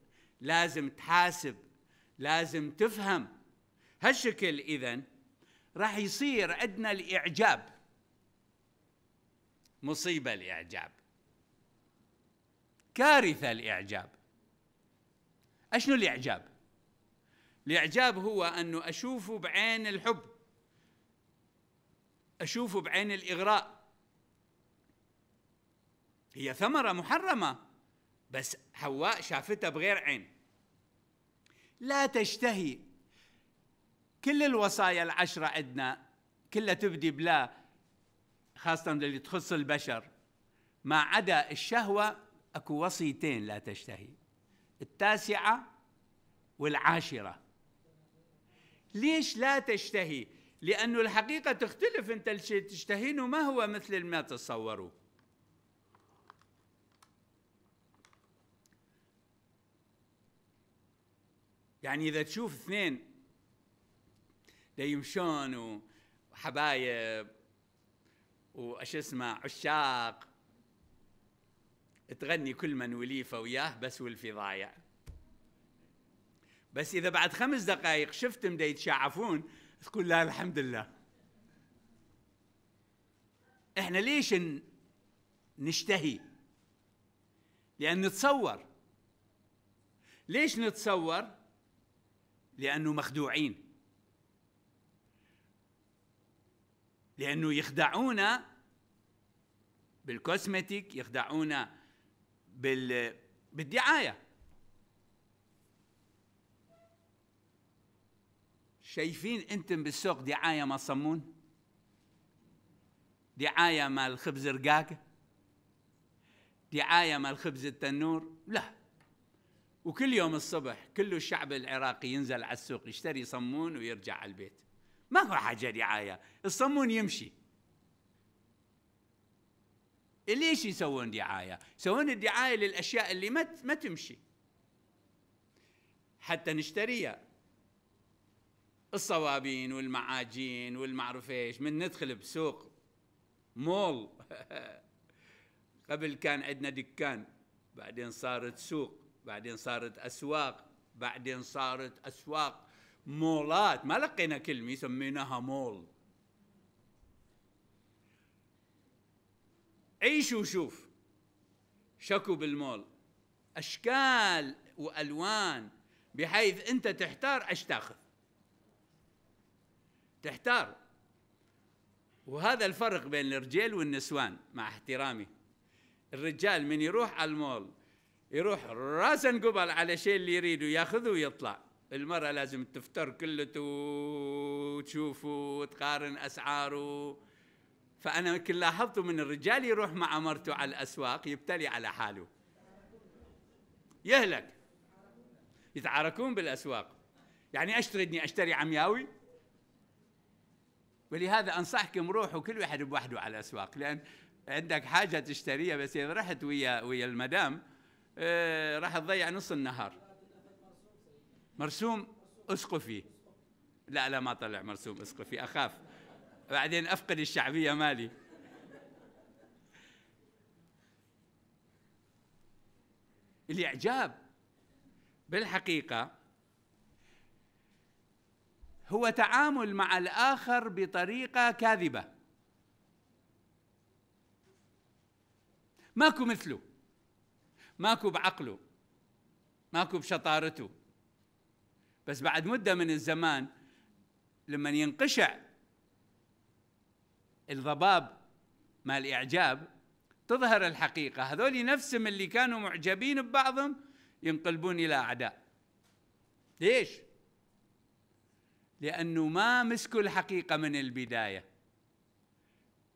لازم تحاسب لازم تفهم هالشكل اذا راح يصير عندنا الاعجاب مصيبه الاعجاب كارثه الاعجاب اشنو الاعجاب الإعجاب هو أنه أشوفه بعين الحب أشوفه بعين الإغراء هي ثمرة محرمة بس حواء شافتها بغير عين لا تشتهي كل الوصايا العشرة عندنا كلها تبدي بلا خاصة اللي تخص البشر ما عدا الشهوة أكو وصيتين لا تشتهي التاسعة والعاشرة ليش لا تشتهي لأنه الحقيقة تختلف أنت الشيء تشتهين وما هو مثل ما تصوروا يعني إذا تشوف اثنين يمشون وحبايب وش اسمه عشاق تغني كل من وليفه وياه بس ولفي ضايع بس اذا بعد خمس دقائق شفتهم دا يتشعفون تقول لا الحمد لله احنا ليش نشتهي لان نتصور ليش نتصور لانه مخدوعين لانه يخدعونا بالكوسمتيك يخدعونا بال بالدعايه شايفين انتم بالسوق دعايه ما صمون دعايه مال خبز رقاقه دعايه مال خبز التنور لا وكل يوم الصبح كل الشعب العراقي ينزل على السوق يشتري صمون ويرجع على البيت ماكو حاجه دعايه الصمون يمشي ليش يسوون دعايه يسوون الدعايه للاشياء اللي ما ما تمشي حتى نشتريها الصوابين والمعاجين والمعروف ايش من ندخل بسوق مول قبل كان عندنا دكان بعدين صارت سوق بعدين صارت اسواق بعدين صارت اسواق مولات ما لقينا كلمه سميناها مول عيش وشوف شكو بالمول اشكال والوان بحيث انت تحتار ايش تاخذ تحتار وهذا الفرق بين الرجال والنسوان مع احترامي الرجال من يروح على المول يروح راسا قبل على شيء اللي يريده ياخذه ويطلع المرأة لازم تفتر كلته وتشوفه وتقارن أسعاره فأنا يمكن لاحظته من الرجال يروح مع مرته على الأسواق يبتلي على حاله يهلك يتعاركون بالأسواق يعني أشتغدني أشتري عمياوي ولهذا انصحكم روحوا كل واحد بوحده على الاسواق لان عندك حاجه تشتريها بس اذا رحت ويا ويا المدام آه، راح تضيع نص النهار مرسوم اسقفي لا لا ما طلع مرسوم اسقفي اخاف بعدين افقد الشعبيه مالي الاعجاب بالحقيقه هو تعامل مع الآخر بطريقة كاذبة ماكو مثله ماكو بعقله ماكو بشطارته بس بعد مدة من الزمان لما ينقشع الضباب مال الإعجاب تظهر الحقيقة هذول نفسهم اللي كانوا معجبين ببعضهم ينقلبون إلى أعداء ليش؟ لأنه ما مسكوا الحقيقة من البداية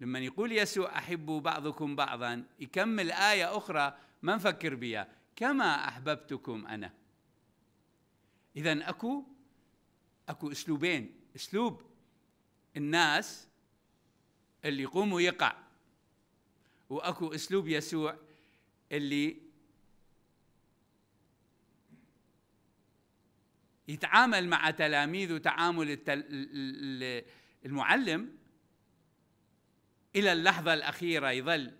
لما يقول يسوع أحبوا بعضكم بعضا يكمل آية أخرى ما نفكر بها كما أحببتكم أنا إذا أكو أكو أسلوبين أسلوب الناس اللي يقوم ويقع وأكو أسلوب يسوع اللي يتعامل مع تلاميذه تعامل التل... المعلم إلى اللحظة الأخيرة يظل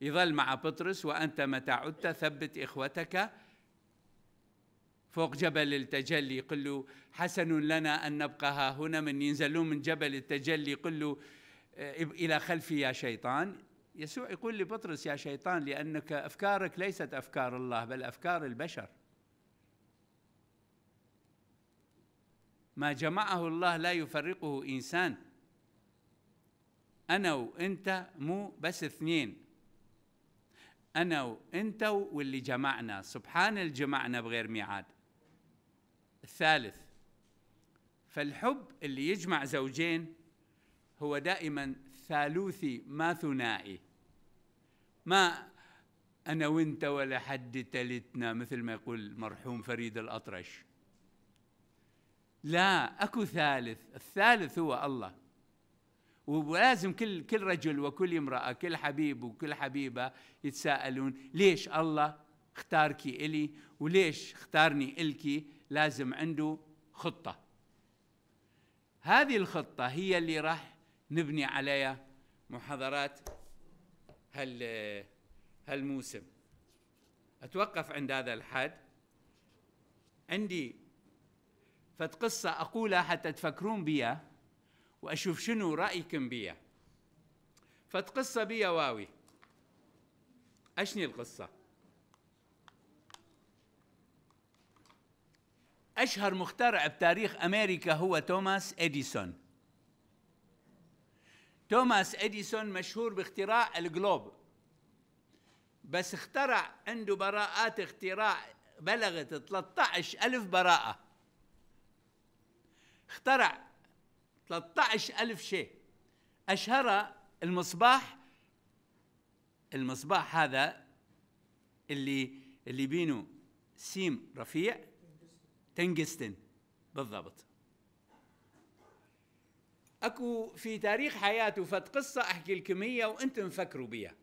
يظل مع بطرس وأنت متى عدت ثبت إخوتك فوق جبل التجلي يقول له حسن لنا أن نبقى ها هنا من ينزلون من جبل التجلي يقول له إلى خلفي يا شيطان يسوع يقول لبطرس يا شيطان لأنك أفكارك ليست أفكار الله بل أفكار البشر ما جمعه الله لا يفرقه انسان انا وانت مو بس اثنين انا وانت واللي جمعنا سبحان اللي جمعنا بغير ميعاد الثالث فالحب اللي يجمع زوجين هو دائما ثالوثي ما ثنائي ما انا وانت ولا حد تلتنا مثل ما يقول المرحوم فريد الاطرش لا اكو ثالث الثالث هو الله ولازم كل كل رجل وكل امراه كل حبيب وكل حبيبه يتساءلون ليش الله اختارك الي وليش اختارني الكي لازم عنده خطه هذه الخطه هي اللي راح نبني عليها محاضرات هال هالموسم اتوقف عند هذا الحد عندي فتقصة أقولها حتى تفكرون بيها وأشوف شنو رأيكم بيها فتقصة بيها واوي أشني القصة أشهر مخترع بتاريخ أمريكا هو توماس إديسون توماس إديسون مشهور باختراع الجلوب بس اخترع عنده براءات اختراع بلغت 13 ألف براءة اخترع 13000 شيء أشهرها المصباح المصباح هذا اللي اللي بينه سيم رفيع تنجستن بالضبط اكو في تاريخ حياته فت قصه احكي لكم وانتم فكروا بيها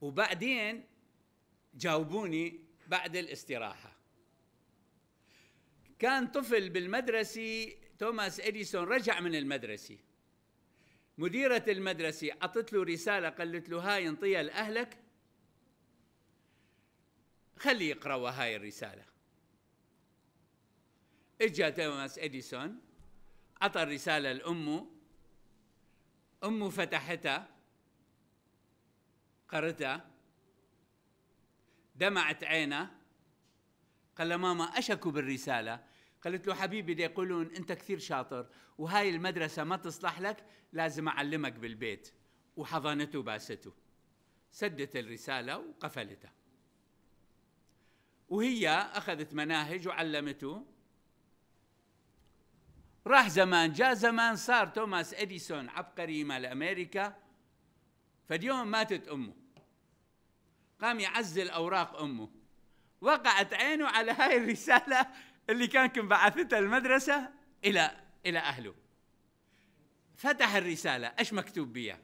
وبعدين جاوبوني بعد الاستراحه كان طفل بالمدرسة توماس إديسون رجع من المدرسة مديرة المدرسة أعطت له رسالة قالت له هاي انطيها لأهلك خليه يقرأوا هاي الرسالة اجا توماس إديسون عطى الرسالة لأمه أمه فتحتها قرتها دمعت عينها قال له ماما أشكوا بالرسالة قالت له حبيبي دي يقولون أنت كثير شاطر وهاي المدرسة ما تصلح لك لازم أعلمك بالبيت وحضنته باسته سدت الرسالة وقفلتها وهي أخذت مناهج وعلمته راح زمان جاء زمان صار توماس اديسون عبقري مال امريكا فاليوم ماتت امه قام يعزل اوراق امه وقعت عينه على هاي الرسالة اللي كان بعثتها المدرسة إلى إلى أهله فتح الرسالة إيش مكتوب بيها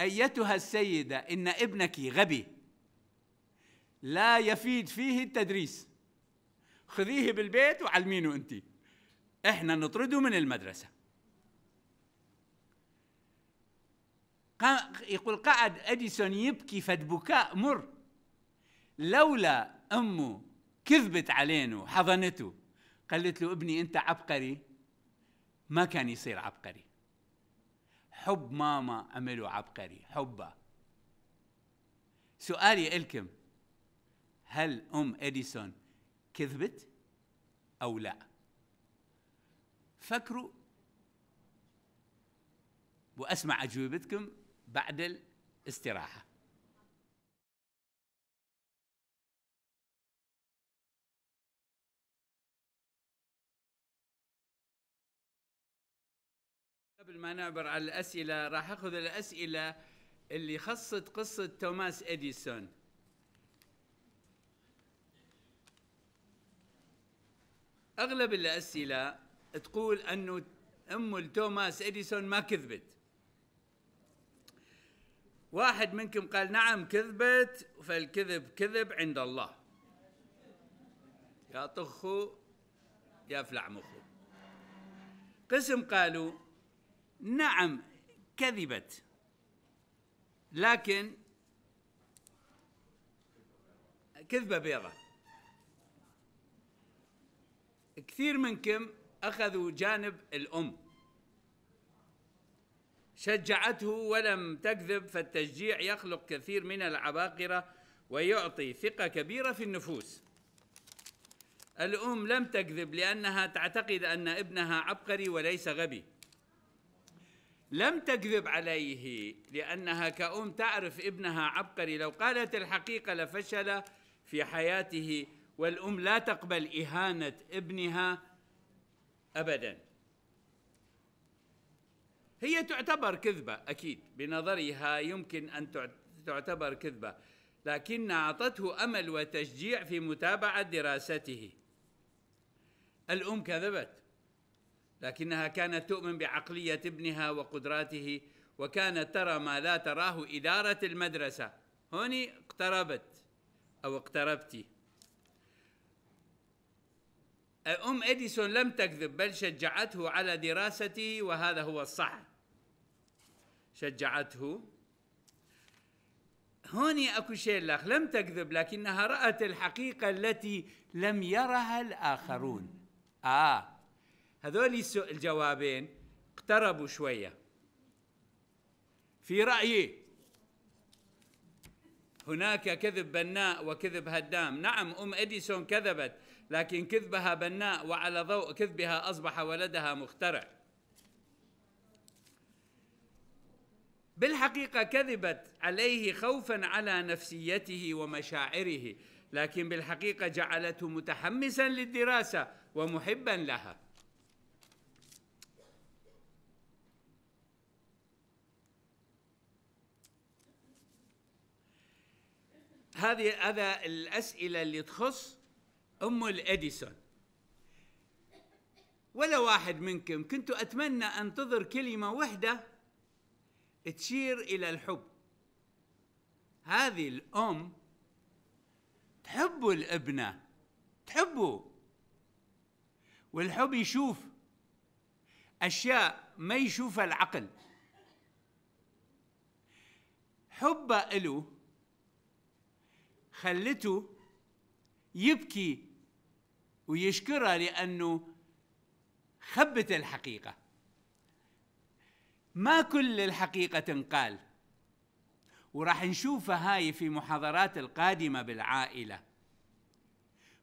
أيتها السيدة إن ابنك غبي لا يفيد فيه التدريس خذيه بالبيت وعلمينه أنت إحنا نطرده من المدرسة يقول قعد أديسون يبكي فد بكاء مر لولا امه كذبت علينا وحضنته قالت له ابني انت عبقري ما كان يصير عبقري حب ماما عمله عبقري حبها سؤالي إلكم هل أم إديسون كذبت أو لا فكروا وأسمع أجوبتكم بعد الاستراحة قبل ما نعبر على الأسئلة راح أخذ الأسئلة اللي خصت قصة توماس إديسون أغلب الأسئلة تقول أنه أم توماس إديسون ما كذبت واحد منكم قال نعم كذبت فالكذب كذب عند الله يا طخو يا فلع مخو قسم قالوا نعم كذبت لكن كذبة بيضة كثير منكم أخذوا جانب الأم شجعته ولم تكذب فالتشجيع يخلق كثير من العباقرة ويعطي ثقة كبيرة في النفوس الأم لم تكذب لأنها تعتقد أن ابنها عبقري وليس غبي لم تكذب عليه لأنها كأم تعرف ابنها عبقري لو قالت الحقيقة لفشل في حياته والأم لا تقبل إهانة ابنها أبدا هي تعتبر كذبة أكيد بنظرها يمكن أن تعتبر كذبة لكن أعطته أمل وتشجيع في متابعة دراسته الأم كذبت لكنها كانت تؤمن بعقلية ابنها وقدراته وكانت ترى ما لا تراه إدارة المدرسة هوني اقتربت أو اقتربتي أم إديسون لم تكذب بل شجعته على دراسته وهذا هو الصح شجعته هوني أكو شيء الأخ لم تكذب لكنها رأت الحقيقة التي لم يرها الآخرون آه هذول الجوابين اقتربوا شوية في رأيي هناك كذب بناء وكذب هدام نعم أم إديسون كذبت لكن كذبها بناء وعلى ضوء كذبها أصبح ولدها مخترع بالحقيقة كذبت عليه خوفا على نفسيته ومشاعره لكن بالحقيقة جعلته متحمسا للدراسة ومحبا لها هذه هذا الاسئله اللي تخص ام الاديسون ولا واحد منكم كنت اتمنى انتظر كلمه واحده تشير الى الحب هذه الام تحب الابنه تحبه والحب يشوف اشياء ما يشوفها العقل حبه له خلته يبكي ويشكرها لأنه خبت الحقيقة ما كل الحقيقة تنقال وراح نشوفها هاي في محاضرات القادمة بالعائلة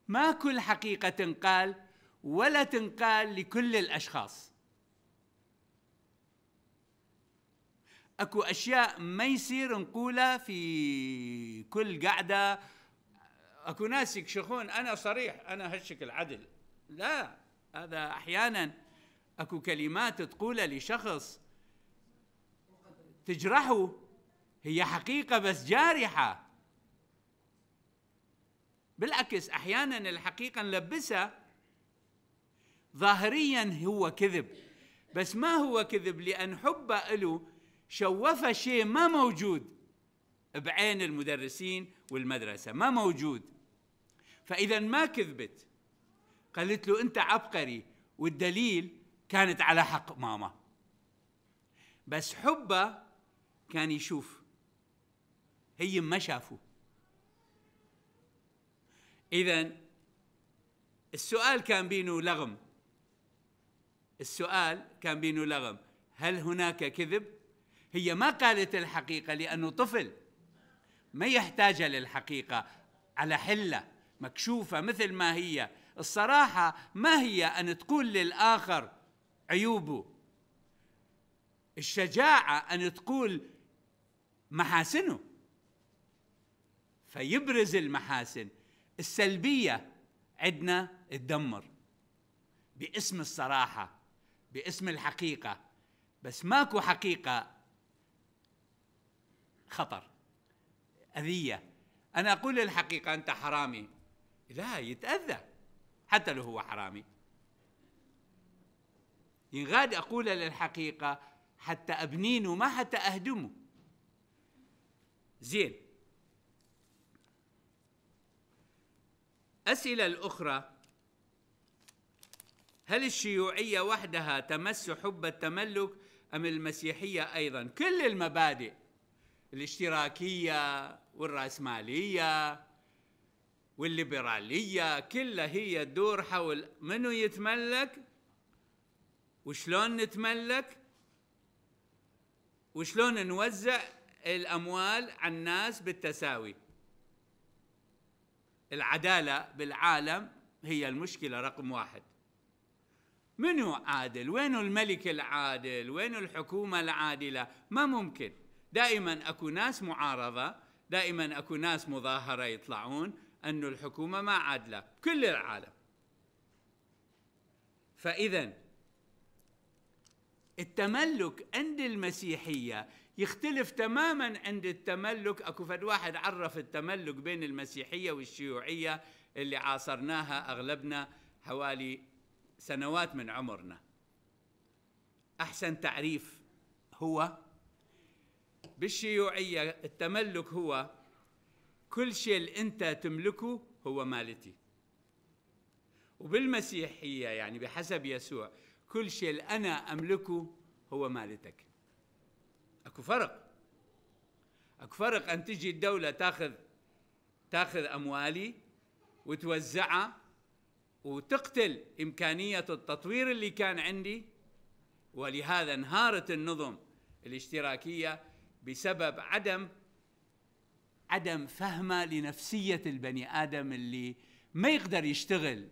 ما كل حقيقة تنقال ولا تنقال لكل الأشخاص اكو اشياء ما يصير نقولها في كل قعده اكو ناس يكشخون انا صريح انا هالشكل عدل لا هذا احيانا اكو كلمات تقولها لشخص تجرحه هي حقيقه بس جارحه بالعكس احيانا الحقيقه نلبسها ظاهريا هو كذب بس ما هو كذب لان حبه له شوفها شيء ما موجود بعين المدرسين والمدرسة ما موجود فإذا ما كذبت قالت له أنت عبقري والدليل كانت على حق ماما بس حبه كان يشوف هي ما شافوا إذا السؤال كان بينه لغم السؤال كان بينه لغم هل هناك كذب هي ما قالت الحقيقة لأنه طفل ما يحتاجها للحقيقة على حلة مكشوفة مثل ما هي الصراحة ما هي أن تقول للآخر عيوبه الشجاعة أن تقول محاسنه فيبرز المحاسن السلبية عندنا تدمر باسم الصراحة باسم الحقيقة بس ماكو حقيقة خطر أذية أنا أقول للحقيقة أنت حرامي لا يتأذى حتى لو هو حرامي ينغاد أقول للحقيقة حتى أبنينه ما حتى أهدمه زين أسئلة الأخرى هل الشيوعية وحدها تمس حب التملك أم المسيحية أيضا كل المبادئ الاشتراكية والرأسمالية والليبرالية كلها هي تدور حول منو يتملك وشلون نتملك وشلون نوزع الأموال على الناس بالتساوي العدالة بالعالم هي المشكلة رقم واحد منو عادل؟ وين الملك العادل؟ وين الحكومة العادلة؟ ما ممكن دائما اكو ناس معارضه دائما اكو ناس مظاهره يطلعون أن الحكومه ما عادله كل العالم فاذا التملك عند المسيحيه يختلف تماما عند التملك اكو فد واحد عرف التملك بين المسيحيه والشيوعيه اللي عاصرناها اغلبنا حوالي سنوات من عمرنا احسن تعريف هو بالشيوعية التملك هو كل شيء أنت تملكه هو مالتي وبالمسيحية يعني بحسب يسوع كل شيء أنا أملكه هو مالتك أكو فرق أكو فرق أن تجي الدولة تاخذ تاخذ أموالي وتوزعها وتقتل إمكانية التطوير اللي كان عندي ولهذا انهارت النظم الاشتراكية بسبب عدم عدم فهمه لنفسيه البني ادم اللي ما يقدر يشتغل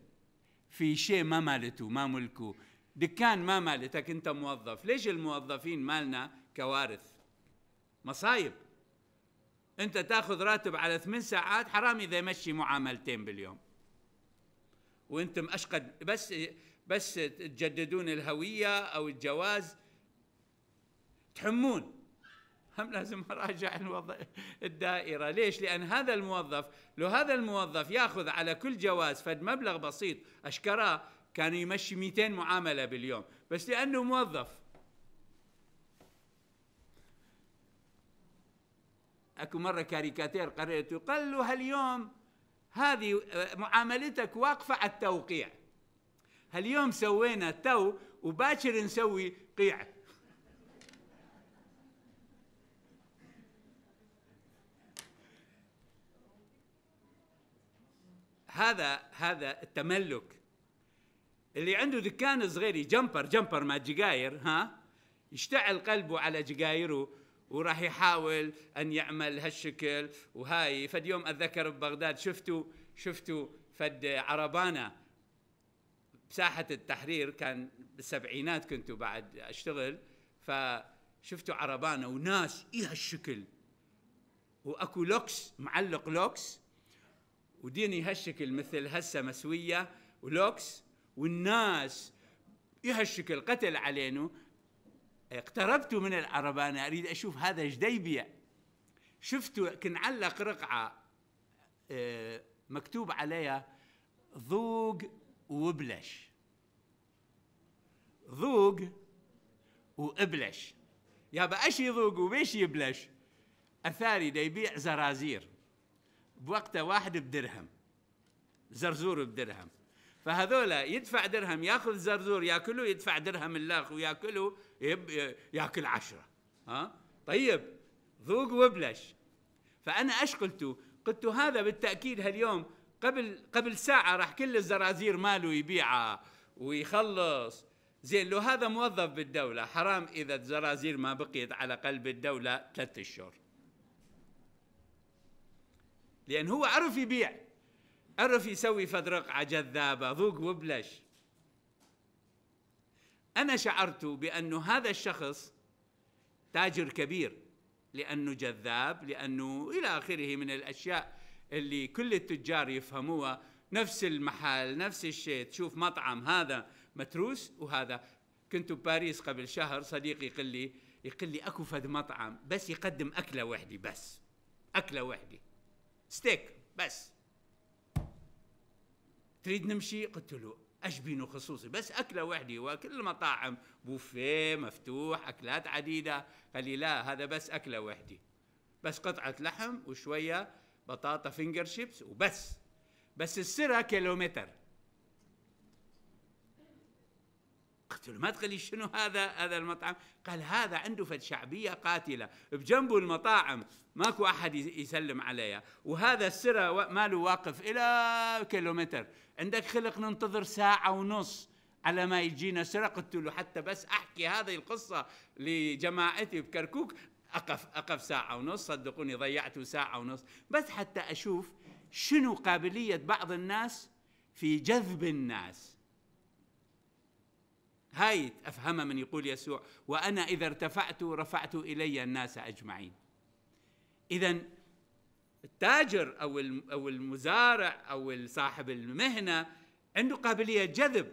في شيء ما مالته ما ملكه دكان ما مالتك انت موظف ليش الموظفين مالنا كوارث مصايب انت تاخذ راتب على ثمان ساعات حرام اذا يمشي معاملتين باليوم وانتم اشقد بس بس تجددون الهويه او الجواز تحمون هم لازم اراجع الوضع الدائره ليش لان هذا الموظف لو هذا الموظف ياخذ على كل جواز فد مبلغ بسيط اشكراه كان يمشي 200 معامله باليوم بس لانه موظف اكو مره كاريكاتير قريته قال له هاليوم هذه آه، معاملتك واقفه على التوقيع هاليوم سوينا تو وباكر نسوي قيعه هذا هذا التملك اللي عنده دكان صغير جمبر جمبر مع جقاير ها يشتعل قلبه على جقايره وراح يحاول ان يعمل هالشكل وهاي فد يوم اتذكر ببغداد شفتوا شفتوا فد عربانه بساحه التحرير كان بالسبعينات كنت بعد اشتغل فشفتوا عربانه وناس ايه هالشكل واكو لوكس معلق لوكس وديني هالشكل مثل هسه مسويه ولوكس والناس بهالشكل قتل علينا اقتربت من العربانة أريد أشوف هذا ايش يبيع شفت علق رقعة اه مكتوب عليها ذوق وبلش ذوق وابلش يابا ايش يذوق وبيش يبلش اثاري دا يبيع زرازير بوقتها واحد بدرهم زرزور بدرهم فهذولا يدفع درهم ياخذ زرزور ياكله يدفع درهم الاخ وياكله ياكل عشره ها طيب ذوق وابلش فانا ايش قلت؟ قلت هذا بالتاكيد هاليوم قبل قبل ساعه راح كل الزرازير ماله يبيعه ويخلص زين لو هذا موظف بالدوله حرام اذا الزرازير ما بقيت على قلب الدوله ثلاثة اشهر لأن هو عرف يبيع عرف يسوي فد رقعة جذابة ذوق وبلش أنا شعرت بأنه هذا الشخص تاجر كبير لأنه جذاب لأنه إلى آخره من الأشياء اللي كل التجار يفهموها نفس المحل نفس الشيء تشوف مطعم هذا متروس وهذا كنت بباريس قبل شهر صديقي يقول لي يقول لي اكو فد مطعم بس يقدم اكله وحده بس اكله وحده ستيك بس تريد نمشي قلت له اجبينه خصوصي بس اكله وحدي وكل المطاعم بوفيه مفتوح اكلات عديده قال لي لا هذا بس اكله وحدي بس قطعه لحم وشويه بطاطا فينجر شيبس وبس بس السره كيلومتر قلت له ما تقلي شنو هذا هذا المطعم قال هذا عنده فد شعبية قاتلة بجنبه المطاعم ماكو أحد يسلم عليها وهذا السرة ماله واقف إلى كيلومتر عندك خلق ننتظر ساعة ونص على ما يجينا سرة قلت له حتى بس أحكي هذه القصة لجماعتي بكركوك أقف أقف ساعة ونص صدقوني ضيعت ساعة ونص بس حتى أشوف شنو قابلية بعض الناس في جذب الناس هاي أفهمها من يقول يسوع وأنا إذا ارتفعت رفعت إلي الناس أجمعين إذا التاجر أو أو المزارع أو صاحب المهنة عنده قابلية جذب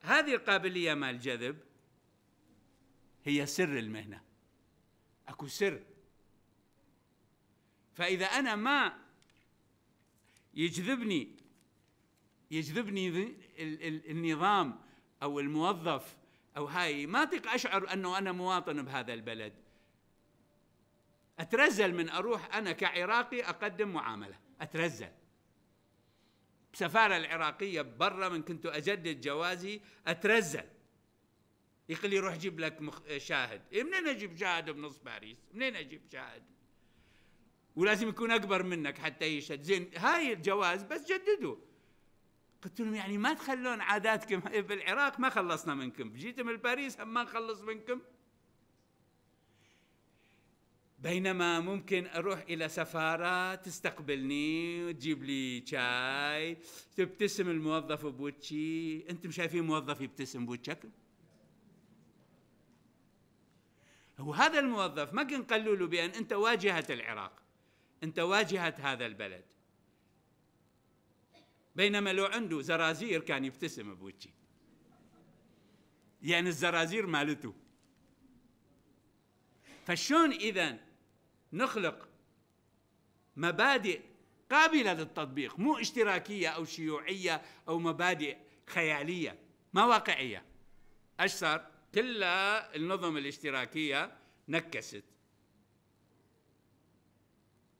هذه القابلية مال الجذب هي سر المهنة أكو سر فإذا أنا ما يجذبني يجذبني النظام او الموظف او هاي ما اشعر انه انا مواطن بهذا البلد اترزل من اروح انا كعراقي اقدم معامله اترزل بسفاره العراقيه برا من كنت اجدد جوازي اترزل يقول لي روح جيب لك مخ... شاهد إيه منين اجيب شاهد بنص باريس منين اجيب شاهد ولازم يكون اكبر منك حتى يشهد زين هاي الجواز بس جدده قلت لهم يعني ما تخلون عاداتكم بالعراق ما خلصنا منكم جيتم باريس هم ما نخلص منكم بينما ممكن اروح الى سفاره تستقبلني وتجيب لي شاي تبتسم الموظف بوجهي انتم شايفين موظف يبتسم بوجهك هو هذا الموظف ما قالوا له بان انت واجهه العراق انت واجهه هذا البلد بينما لو عنده زرازير كان يبتسم ابوتشي يعني الزرازير مالته فشون اذا نخلق مبادئ قابله للتطبيق مو اشتراكيه او شيوعيه او مبادئ خياليه ما واقعيه ايش صار كل النظم الاشتراكيه نكست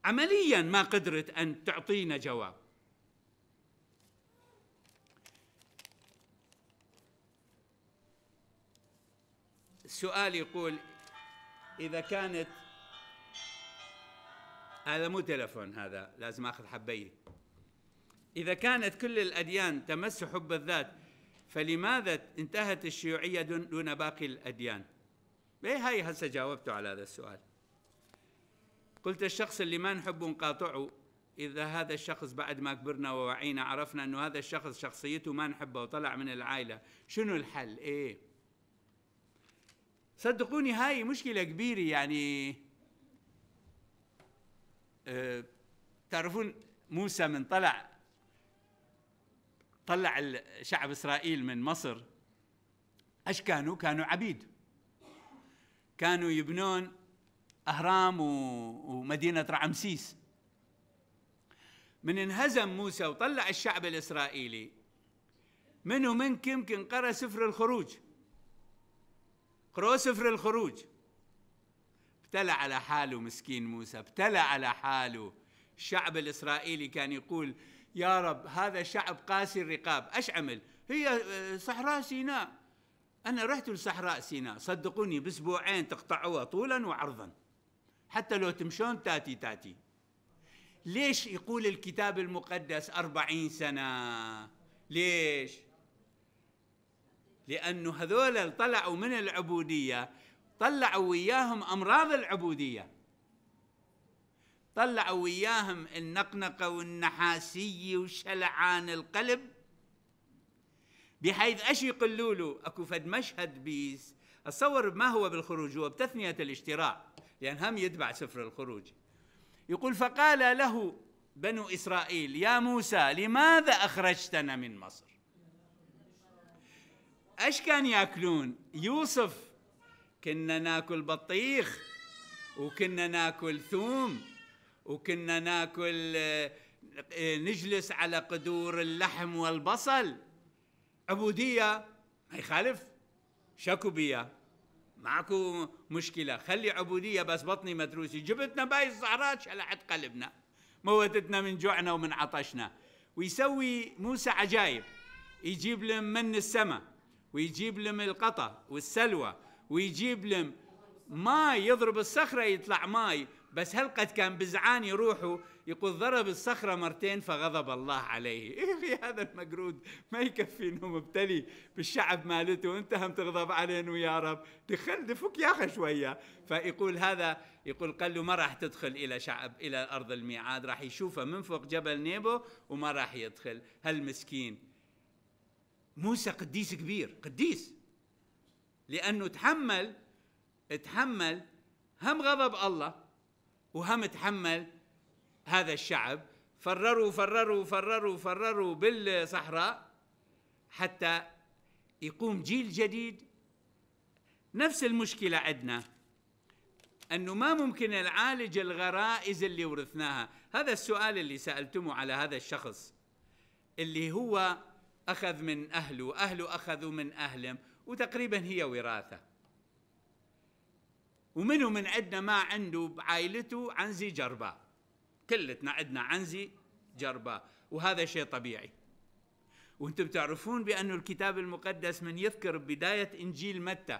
عمليا ما قدرت ان تعطينا جواب سؤال يقول إذا كانت هذا مو تلفون هذا لازم أخذ حبية إذا كانت كل الأديان تمس حب الذات فلماذا انتهت الشيوعية دون باقي الأديان إيه هاي هسه جاوبته على هذا السؤال قلت الشخص اللي ما نحبه نقاطعه إذا هذا الشخص بعد ما كبرنا ووعينا عرفنا أنه هذا الشخص شخصيته ما نحبه وطلع من العائلة شنو الحل إيه صدقوني هاي مشكلة كبيرة يعني آه، تعرفون موسى من طلع طلع شعب إسرائيل من مصر ايش كانوا؟ كانوا عبيد كانوا يبنون أهرام ومدينة رعمسيس من انهزم موسى وطلع الشعب الإسرائيلي منه منكم كن قرأ سفر الخروج قرأوا الخروج ابتلى على حاله مسكين موسى ابتلى على حاله الشعب الإسرائيلي كان يقول يا رب هذا شعب قاسي الرقاب ايش عمل هي آه، صحراء سيناء انا رحت لصحراء سيناء صدقوني باسبوعين تقطعوها طولا وعرضا حتى لو تمشون تاتي تاتي ليش يقول الكتاب المقدس أربعين سنة ليش لأنه هذول طلعوا من العبودية طلعوا وياهم أمراض العبودية طلعوا وياهم النقنقة والنحاسية وشلعان القلب بحيث ايش يقولوا له اكو فد مشهد بيس اتصور ما هو بالخروج هو بتثنيه الاشتراء لان هم يتبع سفر الخروج يقول فقال له بنو اسرائيل يا موسى لماذا اخرجتنا من مصر ايش كان ياكلون يوسف كنا ناكل بطيخ وكنا ناكل ثوم وكنا ناكل آه، آه، نجلس على قدور اللحم والبصل عبوديه ما يخالف شكو بيا معكو مشكله خلي عبوديه بس بطني متروسي جبتنا باي الصحراء شلعت قلبنا موتتنا من جوعنا ومن عطشنا ويسوي موسى عجايب يجيب لهم من السماء ويجيب لم القطا والسلوى ويجيب لم ماي يضرب الصخره يطلع ماي بس قد كان بزعان يروحوا يقول ضرب الصخره مرتين فغضب الله عليه إيه هذا المقرود ما يكفي انه مبتلي بالشعب مالته وانت هم تغضب علينا يا رب دخل دفك يا اخي شويه فيقول هذا يقول قال له ما راح تدخل الى شعب الى ارض الميعاد راح يشوفه من فوق جبل نيبو وما راح يدخل هالمسكين موسى قديس كبير قديس لانه تحمل تحمل هم غضب الله وهم تحمل هذا الشعب فرروا فرروا فرروا فرروا بالصحراء حتى يقوم جيل جديد نفس المشكله عندنا انه ما ممكن نعالج الغرائز اللي ورثناها هذا السؤال اللي سالتمه على هذا الشخص اللي هو أخذ من أهله وأهله أخذوا من أهلهم وتقريبا هي وراثة ومنه من عندنا ما عنده بعائلته عنزي جرباء كلتنا عندنا عنزي جرباء وهذا شيء طبيعي وانتم بتعرفون بأنه الكتاب المقدس من يذكر بداية إنجيل متى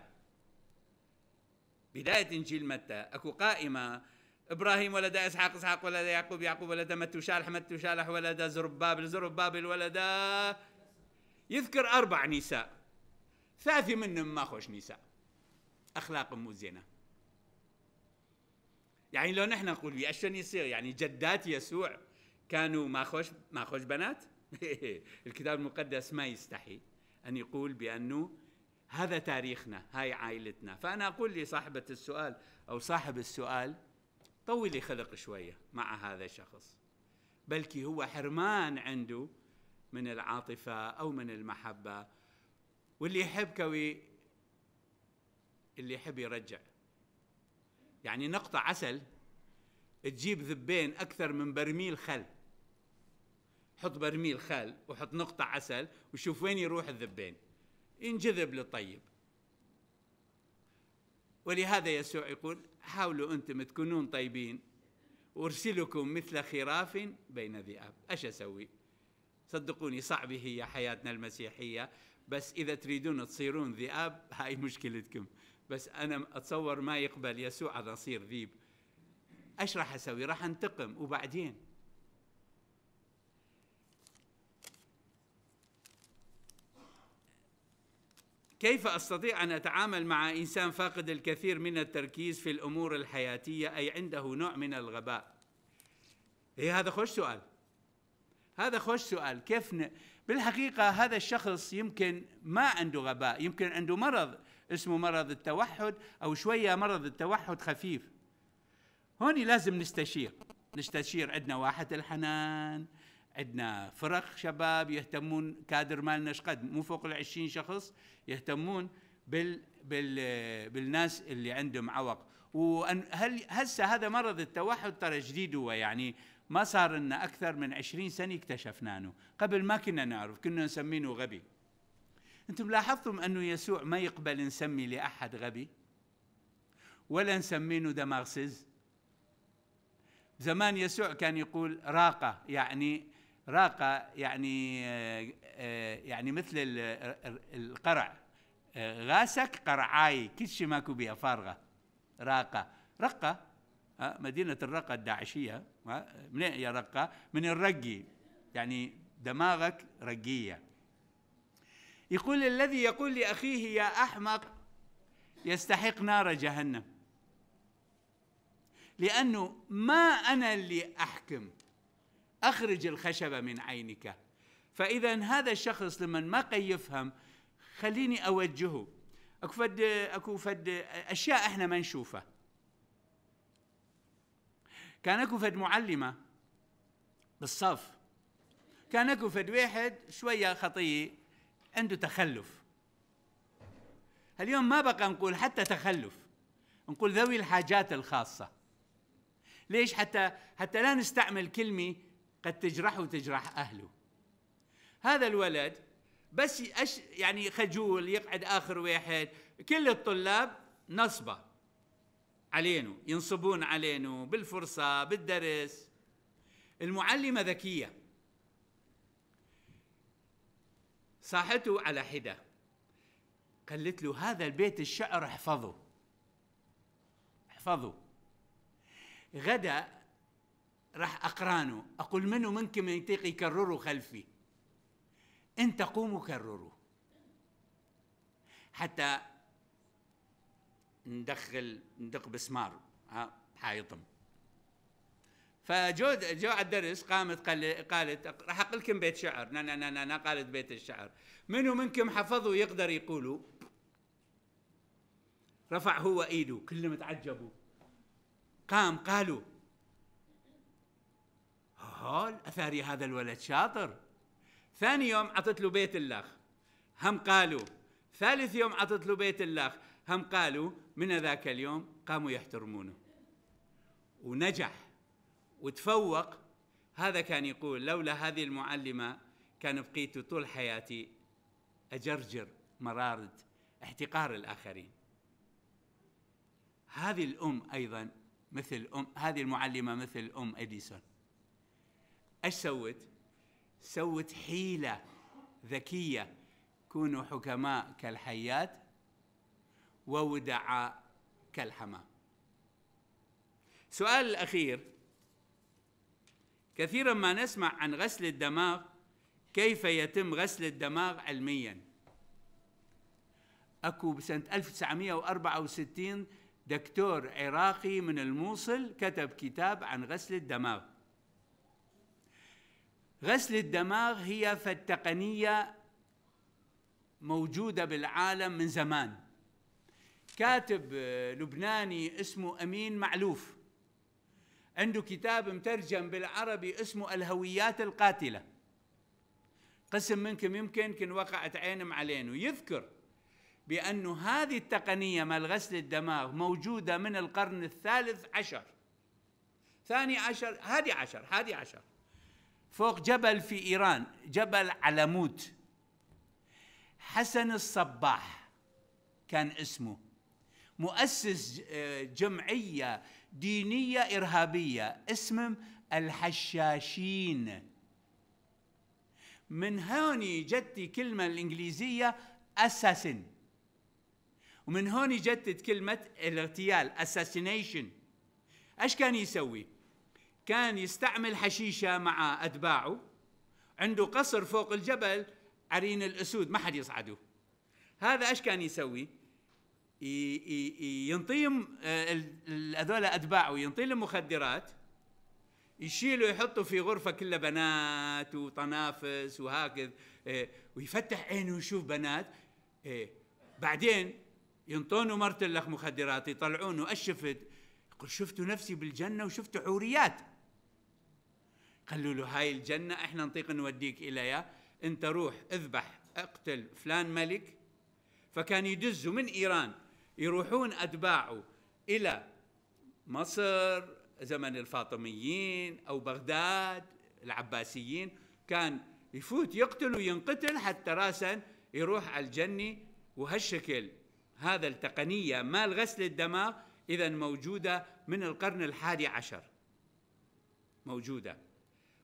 بداية إنجيل متى أكو قائمة إبراهيم ولد إسحاق إسحاق ولد يعقوب يعقوب ولد متوشالح متوشالح ولد زرب بابل زرب بابل ولد يذكر أربع نساء ثلاثة منهم ما خوش نساء أخلاق مو زينة يعني لو نحن نقول بي أشون يصير يعني جدات يسوع كانوا ما خوش ما خوش بنات الكتاب المقدس ما يستحي أن يقول بأنه هذا تاريخنا هاي عائلتنا فأنا أقول لصاحبة السؤال أو صاحب السؤال طولي خلق شوية مع هذا الشخص بلكي هو حرمان عنده من العاطفة أو من المحبة واللي يحب كوي اللي يحب يرجع يعني نقطة عسل تجيب ذبين أكثر من برميل خل حط برميل خل وحط نقطة عسل وشوف وين يروح الذبين ينجذب للطيب ولهذا يسوع يقول حاولوا أنتم تكونون طيبين أرسلكم مثل خراف بين ذئاب أش أسوي؟ صدقوني صعبة هي حياتنا المسيحية بس إذا تريدون تصيرون ذئاب هاي مشكلتكم بس أنا أتصور ما يقبل يسوع أن أصير ذيب ايش راح اسوي؟ راح انتقم وبعدين كيف استطيع ان اتعامل مع انسان فاقد الكثير من التركيز في الامور الحياتيه اي عنده نوع من الغباء؟ هي إيه، هذا خوش سؤال هذا خوش سؤال كيف ن... بالحقيقة هذا الشخص يمكن ما عنده غباء يمكن عنده مرض اسمه مرض التوحد أو شوية مرض التوحد خفيف هوني لازم نستشير نستشير عندنا واحة الحنان عندنا فرق شباب يهتمون كادر مالنا شقد مو فوق ال 20 شخص يهتمون بال بال بالناس اللي عندهم عوق وهل هسه هذا مرض التوحد ترى جديد هو يعني ما صار لنا أكثر من عشرين سنة اكتشفناه قبل ما كنا نعرف كنا نسمينه غبي أنتم لاحظتم أنه يسوع ما يقبل نسمي لأحد غبي ولا نسمينه دماغسز زمان يسوع كان يقول راقة يعني راقة يعني آه، آه، يعني مثل القرع آه، غاسك قرعاي كل شيء ماكو بها فارغة راقة رقة مدينة الرقة الداعشية من يا رقة من الرقي يعني دماغك رقية يقول الذي يقول لأخيه يا أحمق يستحق نار جهنم لأنه ما أنا اللي أحكم أخرج الخشبة من عينك فإذا هذا الشخص لما ما يفهم خليني أوجهه أكو فد أكو فد أشياء إحنا ما نشوفها كان اكو فد معلمه بالصف كان اكو فد واحد شويه خطيه عنده تخلف اليوم ما بقى نقول حتى تخلف نقول ذوي الحاجات الخاصه ليش حتى حتى لا نستعمل كلمه قد تجرحه وتجرح اهله هذا الولد بس أش يعني خجول يقعد اخر واحد كل الطلاب نصبه علينا ينصبون علينا بالفرصة بالدرس المعلمة ذكية صاحته على حدة قالت له هذا البيت الشعر احفظه احفظه غدا راح أقرانه أقول منه منكم يطيق يكرره خلفي أنت قوموا كرروا حتى ندخل ندق بسمار حايطم فجو جو على الدرس قامت قال قالت راح اقول لكم بيت شعر نا نا نا نا قالت بيت الشعر منو منكم حفظ ويقدر يقولوا رفع هو ايده كلهم تعجبوا قام قالوا هول اثاري هذا الولد شاطر ثاني يوم عطت له بيت الاخ هم قالوا ثالث يوم عطت له بيت الله هم قالوا من ذاك اليوم قاموا يحترمونه ونجح وتفوق هذا كان يقول لولا هذه المعلمة كان بقيت طول حياتي أجرجر مرارة احتقار الآخرين هذه الأم أيضا مثل أم هذه المعلمة مثل أم إديسون ايش سوت؟ سوت حيلة ذكية كونوا حكماء كالحيات وودعاء كالحمام سؤال الأخير كثيرا ما نسمع عن غسل الدماغ كيف يتم غسل الدماغ علميا أكو بسنة 1964 دكتور عراقي من الموصل كتب كتاب عن غسل الدماغ غسل الدماغ هي فالتقنية موجوده بالعالم من زمان كاتب آه، لبناني اسمه امين معلوف عنده كتاب مترجم بالعربي اسمه الهويات القاتله قسم منكم يمكن كن وقعت عينهم علينا يذكر بأن هذه التقنية مال غسل الدماغ موجودة من القرن الثالث عشر ثاني عشر هادي عشر هادي عشر فوق جبل في إيران جبل علموت حسن الصباح كان اسمه مؤسس آه، جمعية دينية إرهابية اسمه الحشاشين من هون جت كلمة الإنجليزية اساسن ومن هون جت كلمة الاغتيال اساسينيشن ايش كان يسوي؟ كان يستعمل حشيشة مع أتباعه عنده قصر فوق الجبل عرين الاسود ما حد يصعدوا هذا ايش كان يسوي؟ ينطيهم آه، هذول اتباعه ينطيهم مخدرات يشيلوا يحطوا في غرفه كلها بنات وطنافس وهكذا آه، ويفتح عينه ويشوف بنات آه، بعدين ينطونه مرت الاخ مخدرات يطلعونه ايش شفت؟ يقول شفتوا نفسي بالجنه وشفتوا حوريات قالوا له هاي الجنه احنا نطيق نوديك اليها انت روح اذبح اقتل فلان ملك فكان يدزوا من ايران يروحون اتباعه الى مصر زمن الفاطميين او بغداد العباسيين كان يفوت يقتل وينقتل حتى راسا يروح على الجني وهالشكل هذا التقنية مال غسل الدماغ إذا موجودة من القرن الحادي عشر موجودة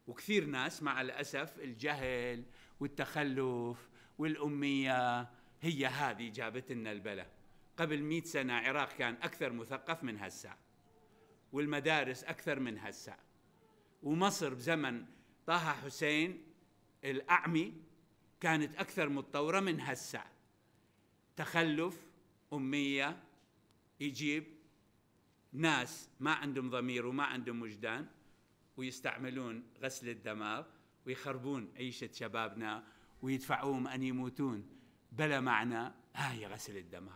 وكثير ناس مع الأسف الجهل والتخلف والأمية هي هذه جابت لنا البلا قبل مئة سنة العراق كان أكثر مثقف من هسا والمدارس أكثر من هسا ومصر بزمن طه حسين الأعمي كانت أكثر متطورة من هسا تخلف أمية يجيب ناس ما عندهم ضمير وما عندهم وجدان ويستعملون غسل الدماغ ويخربون عيشة شبابنا ويدفعوهم أن يموتون بلا معنى هاي غسل الدماغ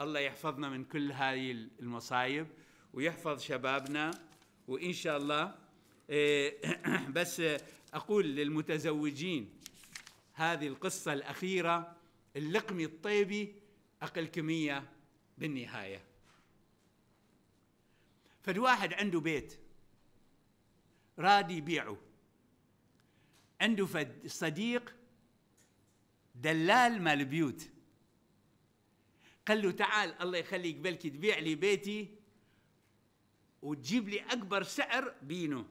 الله يحفظنا من كل هاي المصايب ويحفظ شبابنا وإن شاء الله إيه، بس أقول للمتزوجين هذه القصة الأخيرة اللقمي الطيبي أقل كمية بالنهاية فالواحد عنده بيت راد يبيعه عنده فد صديق دلال مال بيوت قال له تعال الله يخليك بلكي تبيع لي بيتي وتجيب لي اكبر سعر بينه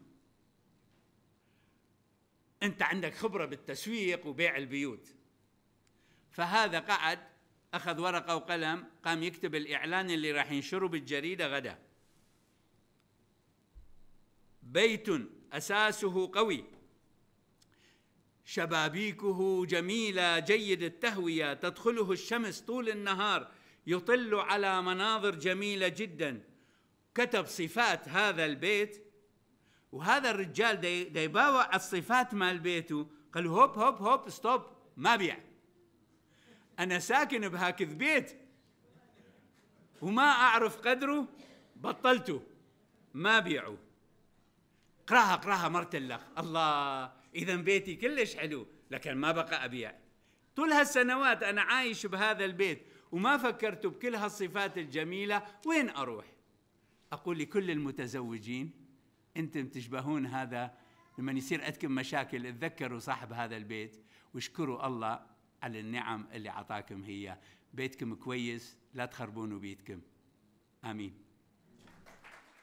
انت عندك خبره بالتسويق وبيع البيوت فهذا قعد اخذ ورقه وقلم قام يكتب الاعلان اللي راح ينشره بالجريده غدا بيت أساسه قوي شبابيكه جميلة جيد التهوية تدخله الشمس طول النهار يطل على مناظر جميلة جدا كتب صفات هذا البيت وهذا الرجال ديباوع دي الصفات مال بيته قال هوب هوب هوب ستوب ما بيع أنا ساكن بهاكذ بيت وما أعرف قدره بطلته ما بيعه قراها قراها مرت الاخ الله اذا بيتي كلش حلو لكن ما بقى ابيع طول هالسنوات انا عايش بهذا البيت وما فكرت بكل هالصفات الجميله وين اروح اقول لكل المتزوجين انتم تشبهون هذا لما يصير عندكم مشاكل اتذكروا صاحب هذا البيت واشكروا الله على النعم اللي عطاكم هي بيتكم كويس لا تخربونوا بيتكم امين